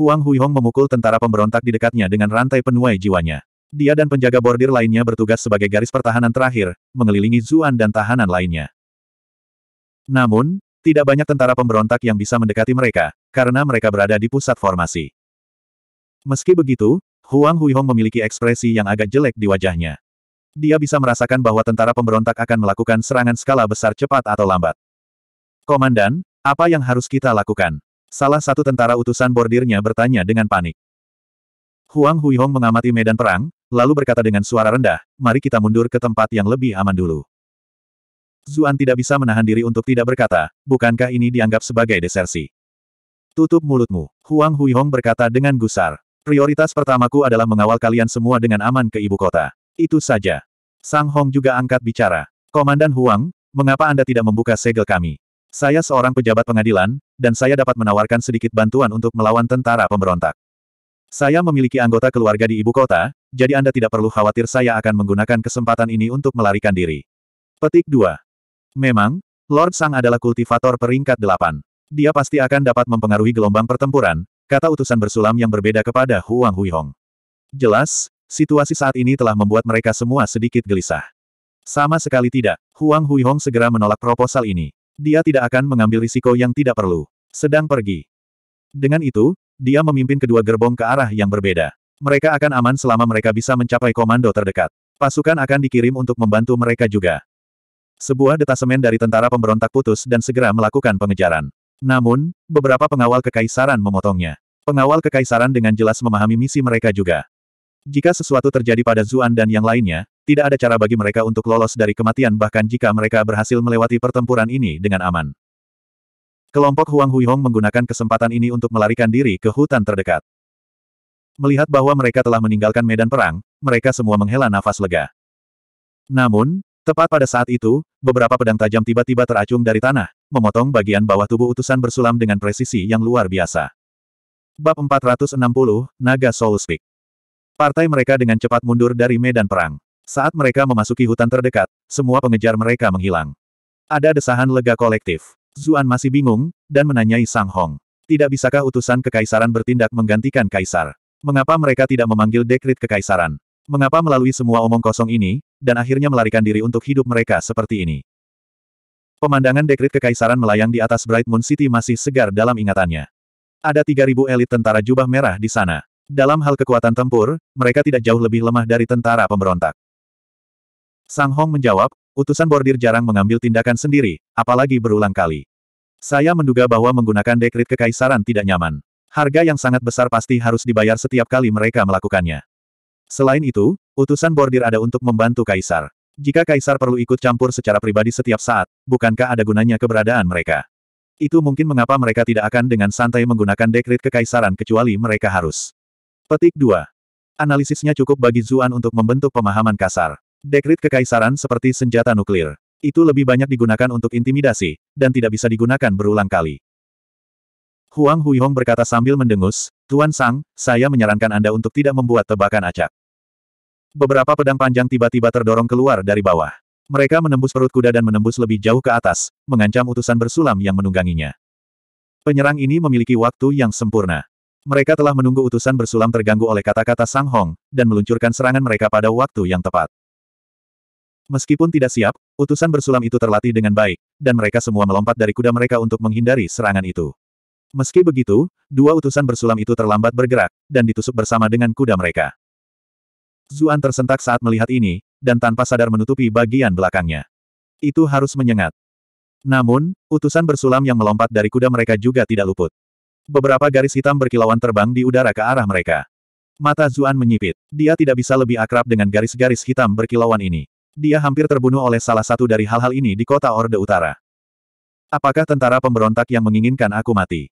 Huang Huihong memukul tentara pemberontak di dekatnya dengan rantai penuai jiwanya dia dan penjaga bordir lainnya bertugas sebagai garis pertahanan terakhir, mengelilingi Zuan dan tahanan lainnya. Namun, tidak banyak tentara pemberontak yang bisa mendekati mereka, karena mereka berada di pusat formasi. Meski begitu, Huang Huihong memiliki ekspresi yang agak jelek di wajahnya. Dia bisa merasakan bahwa tentara pemberontak akan melakukan serangan skala besar cepat atau lambat. Komandan, apa yang harus kita lakukan? Salah satu tentara utusan bordirnya bertanya dengan panik. Huang Huihong mengamati medan perang, lalu berkata dengan suara rendah, mari kita mundur ke tempat yang lebih aman dulu. Zuan tidak bisa menahan diri untuk tidak berkata, bukankah ini dianggap sebagai desersi? Tutup mulutmu, Huang Huihong berkata dengan gusar. Prioritas pertamaku adalah mengawal kalian semua dengan aman ke ibu kota. Itu saja. Sang Hong juga angkat bicara. Komandan Huang, mengapa Anda tidak membuka segel kami? Saya seorang pejabat pengadilan, dan saya dapat menawarkan sedikit bantuan untuk melawan tentara pemberontak. Saya memiliki anggota keluarga di ibu kota, jadi Anda tidak perlu khawatir saya akan menggunakan kesempatan ini untuk melarikan diri. Petik 2. Memang, Lord Sang adalah kultivator peringkat 8. Dia pasti akan dapat mempengaruhi gelombang pertempuran, kata utusan bersulam yang berbeda kepada Huang Huihong. Jelas, situasi saat ini telah membuat mereka semua sedikit gelisah. Sama sekali tidak, Huang Huihong segera menolak proposal ini. Dia tidak akan mengambil risiko yang tidak perlu. Sedang pergi. Dengan itu, dia memimpin kedua gerbong ke arah yang berbeda. Mereka akan aman selama mereka bisa mencapai komando terdekat. Pasukan akan dikirim untuk membantu mereka juga. Sebuah detasemen dari tentara pemberontak putus dan segera melakukan pengejaran. Namun, beberapa pengawal kekaisaran memotongnya. Pengawal kekaisaran dengan jelas memahami misi mereka juga. Jika sesuatu terjadi pada Zuan dan yang lainnya, tidak ada cara bagi mereka untuk lolos dari kematian bahkan jika mereka berhasil melewati pertempuran ini dengan aman. Kelompok Huang Huihong menggunakan kesempatan ini untuk melarikan diri ke hutan terdekat. Melihat bahwa mereka telah meninggalkan medan perang, mereka semua menghela nafas lega. Namun, tepat pada saat itu, beberapa pedang tajam tiba-tiba teracung dari tanah, memotong bagian bawah tubuh utusan bersulam dengan presisi yang luar biasa. Bab 460, Naga Soul Speak. Partai mereka dengan cepat mundur dari medan perang. Saat mereka memasuki hutan terdekat, semua pengejar mereka menghilang. Ada desahan lega kolektif. Zuan masih bingung, dan menanyai Sang Hong. Tidak bisakah utusan kekaisaran bertindak menggantikan kaisar? Mengapa mereka tidak memanggil dekrit kekaisaran? Mengapa melalui semua omong kosong ini, dan akhirnya melarikan diri untuk hidup mereka seperti ini? Pemandangan dekrit kekaisaran melayang di atas Bright Moon City masih segar dalam ingatannya. Ada 3.000 elit tentara jubah merah di sana. Dalam hal kekuatan tempur, mereka tidak jauh lebih lemah dari tentara pemberontak. Sang Hong menjawab, Utusan bordir jarang mengambil tindakan sendiri, apalagi berulang kali. Saya menduga bahwa menggunakan dekrit kekaisaran tidak nyaman. Harga yang sangat besar pasti harus dibayar setiap kali mereka melakukannya. Selain itu, utusan bordir ada untuk membantu kaisar. Jika kaisar perlu ikut campur secara pribadi setiap saat, bukankah ada gunanya keberadaan mereka? Itu mungkin mengapa mereka tidak akan dengan santai menggunakan dekrit kekaisaran kecuali mereka harus. Petik 2. Analisisnya cukup bagi Zuan untuk membentuk pemahaman kasar. Dekrit kekaisaran seperti senjata nuklir. Itu lebih banyak digunakan untuk intimidasi, dan tidak bisa digunakan berulang kali. Huang Huihong berkata sambil mendengus, Tuan Sang, saya menyarankan Anda untuk tidak membuat tebakan acak. Beberapa pedang panjang tiba-tiba terdorong keluar dari bawah. Mereka menembus perut kuda dan menembus lebih jauh ke atas, mengancam utusan bersulam yang menungganginya. Penyerang ini memiliki waktu yang sempurna. Mereka telah menunggu utusan bersulam terganggu oleh kata-kata Sang Hong, dan meluncurkan serangan mereka pada waktu yang tepat. Meskipun tidak siap, utusan bersulam itu terlatih dengan baik, dan mereka semua melompat dari kuda mereka untuk menghindari serangan itu. Meski begitu, dua utusan bersulam itu terlambat bergerak, dan ditusuk bersama dengan kuda mereka. Zuan tersentak saat melihat ini, dan tanpa sadar menutupi bagian belakangnya. Itu harus menyengat. Namun, utusan bersulam yang melompat dari kuda mereka juga tidak luput. Beberapa garis hitam berkilauan terbang di udara ke arah mereka. Mata Zuan menyipit. Dia tidak bisa lebih akrab dengan garis-garis hitam berkilauan ini. Dia hampir terbunuh oleh salah satu dari hal-hal ini di kota Orde Utara. Apakah tentara pemberontak yang menginginkan aku mati?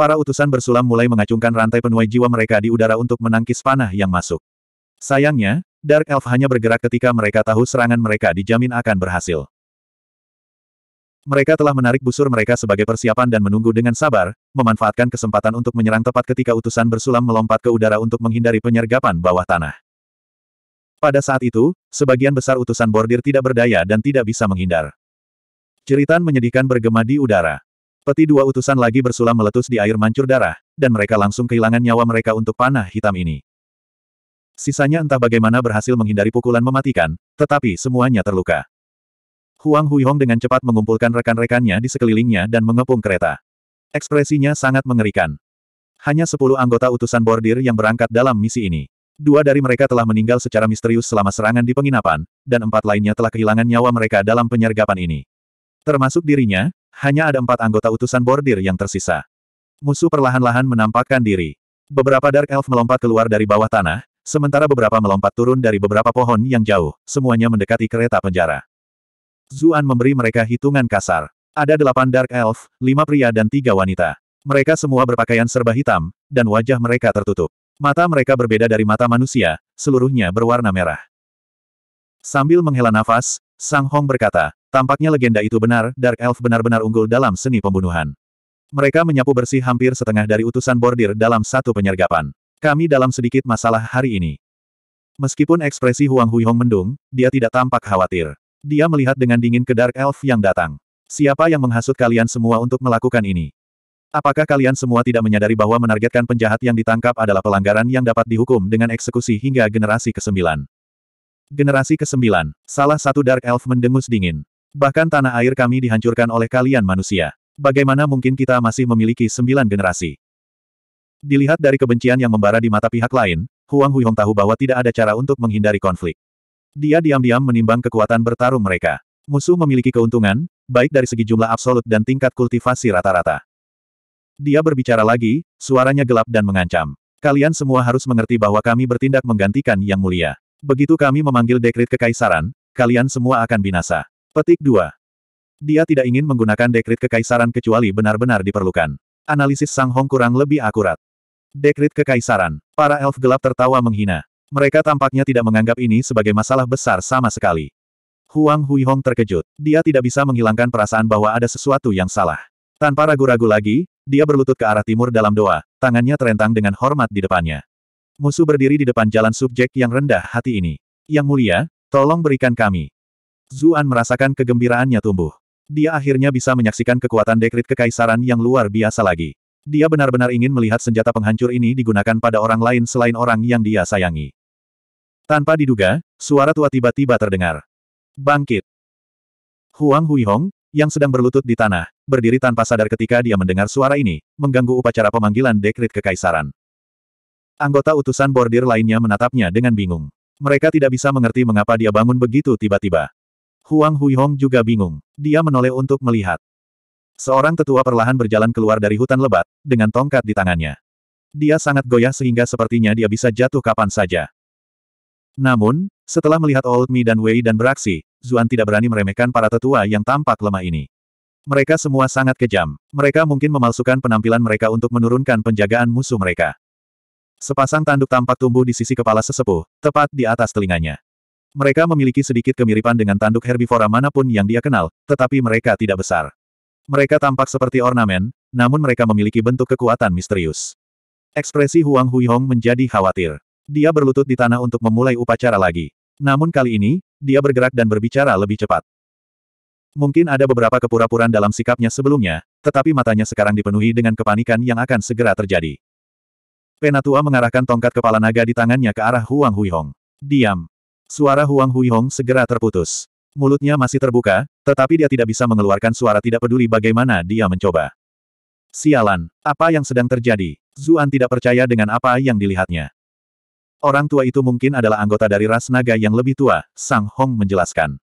Para utusan bersulam mulai mengacungkan rantai penuai jiwa mereka di udara untuk menangkis panah yang masuk. Sayangnya, Dark Elf hanya bergerak ketika mereka tahu serangan mereka dijamin akan berhasil. Mereka telah menarik busur mereka sebagai persiapan dan menunggu dengan sabar, memanfaatkan kesempatan untuk menyerang tepat ketika utusan bersulam melompat ke udara untuk menghindari penyergapan bawah tanah. Pada saat itu, sebagian besar utusan bordir tidak berdaya dan tidak bisa menghindar. Ceritan menyedihkan bergema di udara. Peti dua utusan lagi bersulam meletus di air mancur darah, dan mereka langsung kehilangan nyawa mereka untuk panah hitam ini. Sisanya entah bagaimana berhasil menghindari pukulan mematikan, tetapi semuanya terluka. Huang Huihong dengan cepat mengumpulkan rekan-rekannya di sekelilingnya dan mengepung kereta. Ekspresinya sangat mengerikan. Hanya sepuluh anggota utusan bordir yang berangkat dalam misi ini. Dua dari mereka telah meninggal secara misterius selama serangan di penginapan, dan empat lainnya telah kehilangan nyawa mereka dalam penyergapan ini. Termasuk dirinya, hanya ada empat anggota utusan bordir yang tersisa. Musuh perlahan-lahan menampakkan diri. Beberapa Dark Elf melompat keluar dari bawah tanah, sementara beberapa melompat turun dari beberapa pohon yang jauh, semuanya mendekati kereta penjara. Zuan memberi mereka hitungan kasar. Ada delapan Dark Elf, lima pria dan tiga wanita. Mereka semua berpakaian serba hitam, dan wajah mereka tertutup. Mata mereka berbeda dari mata manusia, seluruhnya berwarna merah. Sambil menghela nafas, Sang Hong berkata, tampaknya legenda itu benar, Dark Elf benar-benar unggul dalam seni pembunuhan. Mereka menyapu bersih hampir setengah dari utusan bordir dalam satu penyergapan. Kami dalam sedikit masalah hari ini. Meskipun ekspresi Huang Huihong mendung, dia tidak tampak khawatir. Dia melihat dengan dingin ke Dark Elf yang datang. Siapa yang menghasut kalian semua untuk melakukan ini? Apakah kalian semua tidak menyadari bahwa menargetkan penjahat yang ditangkap adalah pelanggaran yang dapat dihukum dengan eksekusi hingga generasi ke-9? Generasi ke-9, salah satu Dark Elf mendengus dingin. Bahkan tanah air kami dihancurkan oleh kalian manusia. Bagaimana mungkin kita masih memiliki sembilan generasi? Dilihat dari kebencian yang membara di mata pihak lain, Huang Huihong tahu bahwa tidak ada cara untuk menghindari konflik. Dia diam-diam menimbang kekuatan bertarung mereka. Musuh memiliki keuntungan, baik dari segi jumlah absolut dan tingkat kultivasi rata-rata. Dia berbicara lagi, suaranya gelap dan mengancam. Kalian semua harus mengerti bahwa kami bertindak menggantikan Yang Mulia. Begitu kami memanggil dekrit kekaisaran, kalian semua akan binasa. Petik 2. Dia tidak ingin menggunakan dekrit kekaisaran kecuali benar-benar diperlukan. Analisis Sang Hong kurang lebih akurat. Dekrit kekaisaran. Para elf gelap tertawa menghina. Mereka tampaknya tidak menganggap ini sebagai masalah besar sama sekali. Huang Hong terkejut. Dia tidak bisa menghilangkan perasaan bahwa ada sesuatu yang salah. Tanpa ragu-ragu lagi, dia berlutut ke arah timur dalam doa, tangannya terentang dengan hormat di depannya. Musuh berdiri di depan jalan subjek yang rendah hati ini. Yang mulia, tolong berikan kami. Zuan merasakan kegembiraannya tumbuh. Dia akhirnya bisa menyaksikan kekuatan dekrit kekaisaran yang luar biasa lagi. Dia benar-benar ingin melihat senjata penghancur ini digunakan pada orang lain selain orang yang dia sayangi. Tanpa diduga, suara tua tiba-tiba terdengar. Bangkit! Huang Huihong, yang sedang berlutut di tanah, berdiri tanpa sadar ketika dia mendengar suara ini, mengganggu upacara pemanggilan dekrit kekaisaran. Anggota utusan bordir lainnya menatapnya dengan bingung. Mereka tidak bisa mengerti mengapa dia bangun begitu tiba-tiba. Huang Huihong juga bingung. Dia menoleh untuk melihat. Seorang tetua perlahan berjalan keluar dari hutan lebat, dengan tongkat di tangannya. Dia sangat goyah sehingga sepertinya dia bisa jatuh kapan saja. Namun, setelah melihat Old Mi dan Wei dan beraksi, Zuan tidak berani meremehkan para tetua yang tampak lemah ini. Mereka semua sangat kejam. Mereka mungkin memalsukan penampilan mereka untuk menurunkan penjagaan musuh mereka. Sepasang tanduk tampak tumbuh di sisi kepala sesepuh, tepat di atas telinganya. Mereka memiliki sedikit kemiripan dengan tanduk herbivora manapun yang dia kenal, tetapi mereka tidak besar. Mereka tampak seperti ornamen, namun mereka memiliki bentuk kekuatan misterius. Ekspresi Huang Huihong menjadi khawatir. Dia berlutut di tanah untuk memulai upacara lagi. Namun kali ini, dia bergerak dan berbicara lebih cepat. Mungkin ada beberapa kepura-puraan dalam sikapnya sebelumnya, tetapi matanya sekarang dipenuhi dengan kepanikan yang akan segera terjadi. Penatua mengarahkan tongkat kepala naga di tangannya ke arah Huang Huihong. Diam. Suara Huang Huihong segera terputus. Mulutnya masih terbuka, tetapi dia tidak bisa mengeluarkan suara tidak peduli bagaimana dia mencoba. Sialan, apa yang sedang terjadi? Zuan tidak percaya dengan apa yang dilihatnya. Orang tua itu mungkin adalah anggota dari ras naga yang lebih tua, Sang Hong menjelaskan.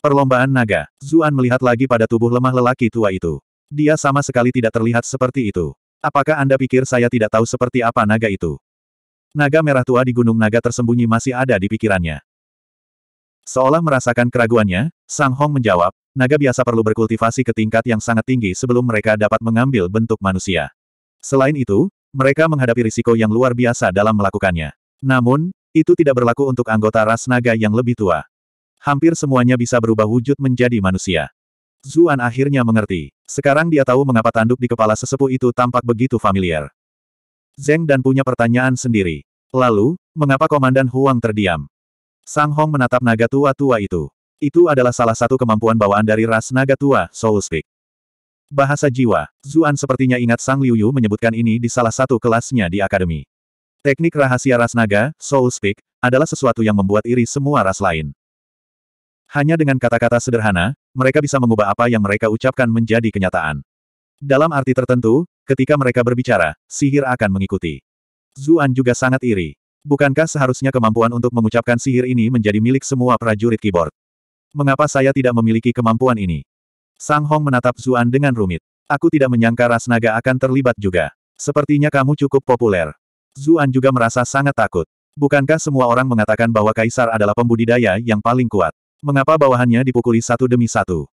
Perlombaan naga, Zuan melihat lagi pada tubuh lemah lelaki tua itu. Dia sama sekali tidak terlihat seperti itu. Apakah Anda pikir saya tidak tahu seperti apa naga itu? Naga merah tua di Gunung Naga tersembunyi masih ada di pikirannya. Seolah merasakan keraguannya, Sang Hong menjawab, naga biasa perlu berkultivasi ke tingkat yang sangat tinggi sebelum mereka dapat mengambil bentuk manusia. Selain itu, mereka menghadapi risiko yang luar biasa dalam melakukannya. Namun, itu tidak berlaku untuk anggota ras naga yang lebih tua. Hampir semuanya bisa berubah wujud menjadi manusia. Zuan akhirnya mengerti. Sekarang dia tahu mengapa tanduk di kepala sesepuh itu tampak begitu familiar. Zeng dan punya pertanyaan sendiri. Lalu, mengapa Komandan Huang terdiam? Sang Hong menatap naga tua-tua itu. Itu adalah salah satu kemampuan bawaan dari ras naga tua, Soul Speak. Bahasa jiwa, Zuan sepertinya ingat Sang Liu menyebutkan ini di salah satu kelasnya di akademi. Teknik rahasia ras naga, Soul Speak, adalah sesuatu yang membuat iri semua ras lain. Hanya dengan kata-kata sederhana, mereka bisa mengubah apa yang mereka ucapkan menjadi kenyataan. Dalam arti tertentu, ketika mereka berbicara, sihir akan mengikuti. Zuan juga sangat iri. Bukankah seharusnya kemampuan untuk mengucapkan sihir ini menjadi milik semua prajurit keyboard? Mengapa saya tidak memiliki kemampuan ini? Sang Hong menatap Zuan dengan rumit. Aku tidak menyangka ras naga akan terlibat juga. Sepertinya kamu cukup populer. Zuan juga merasa sangat takut. Bukankah semua orang mengatakan bahwa kaisar adalah pembudidaya yang paling kuat? Mengapa bawahannya dipukuli satu demi satu?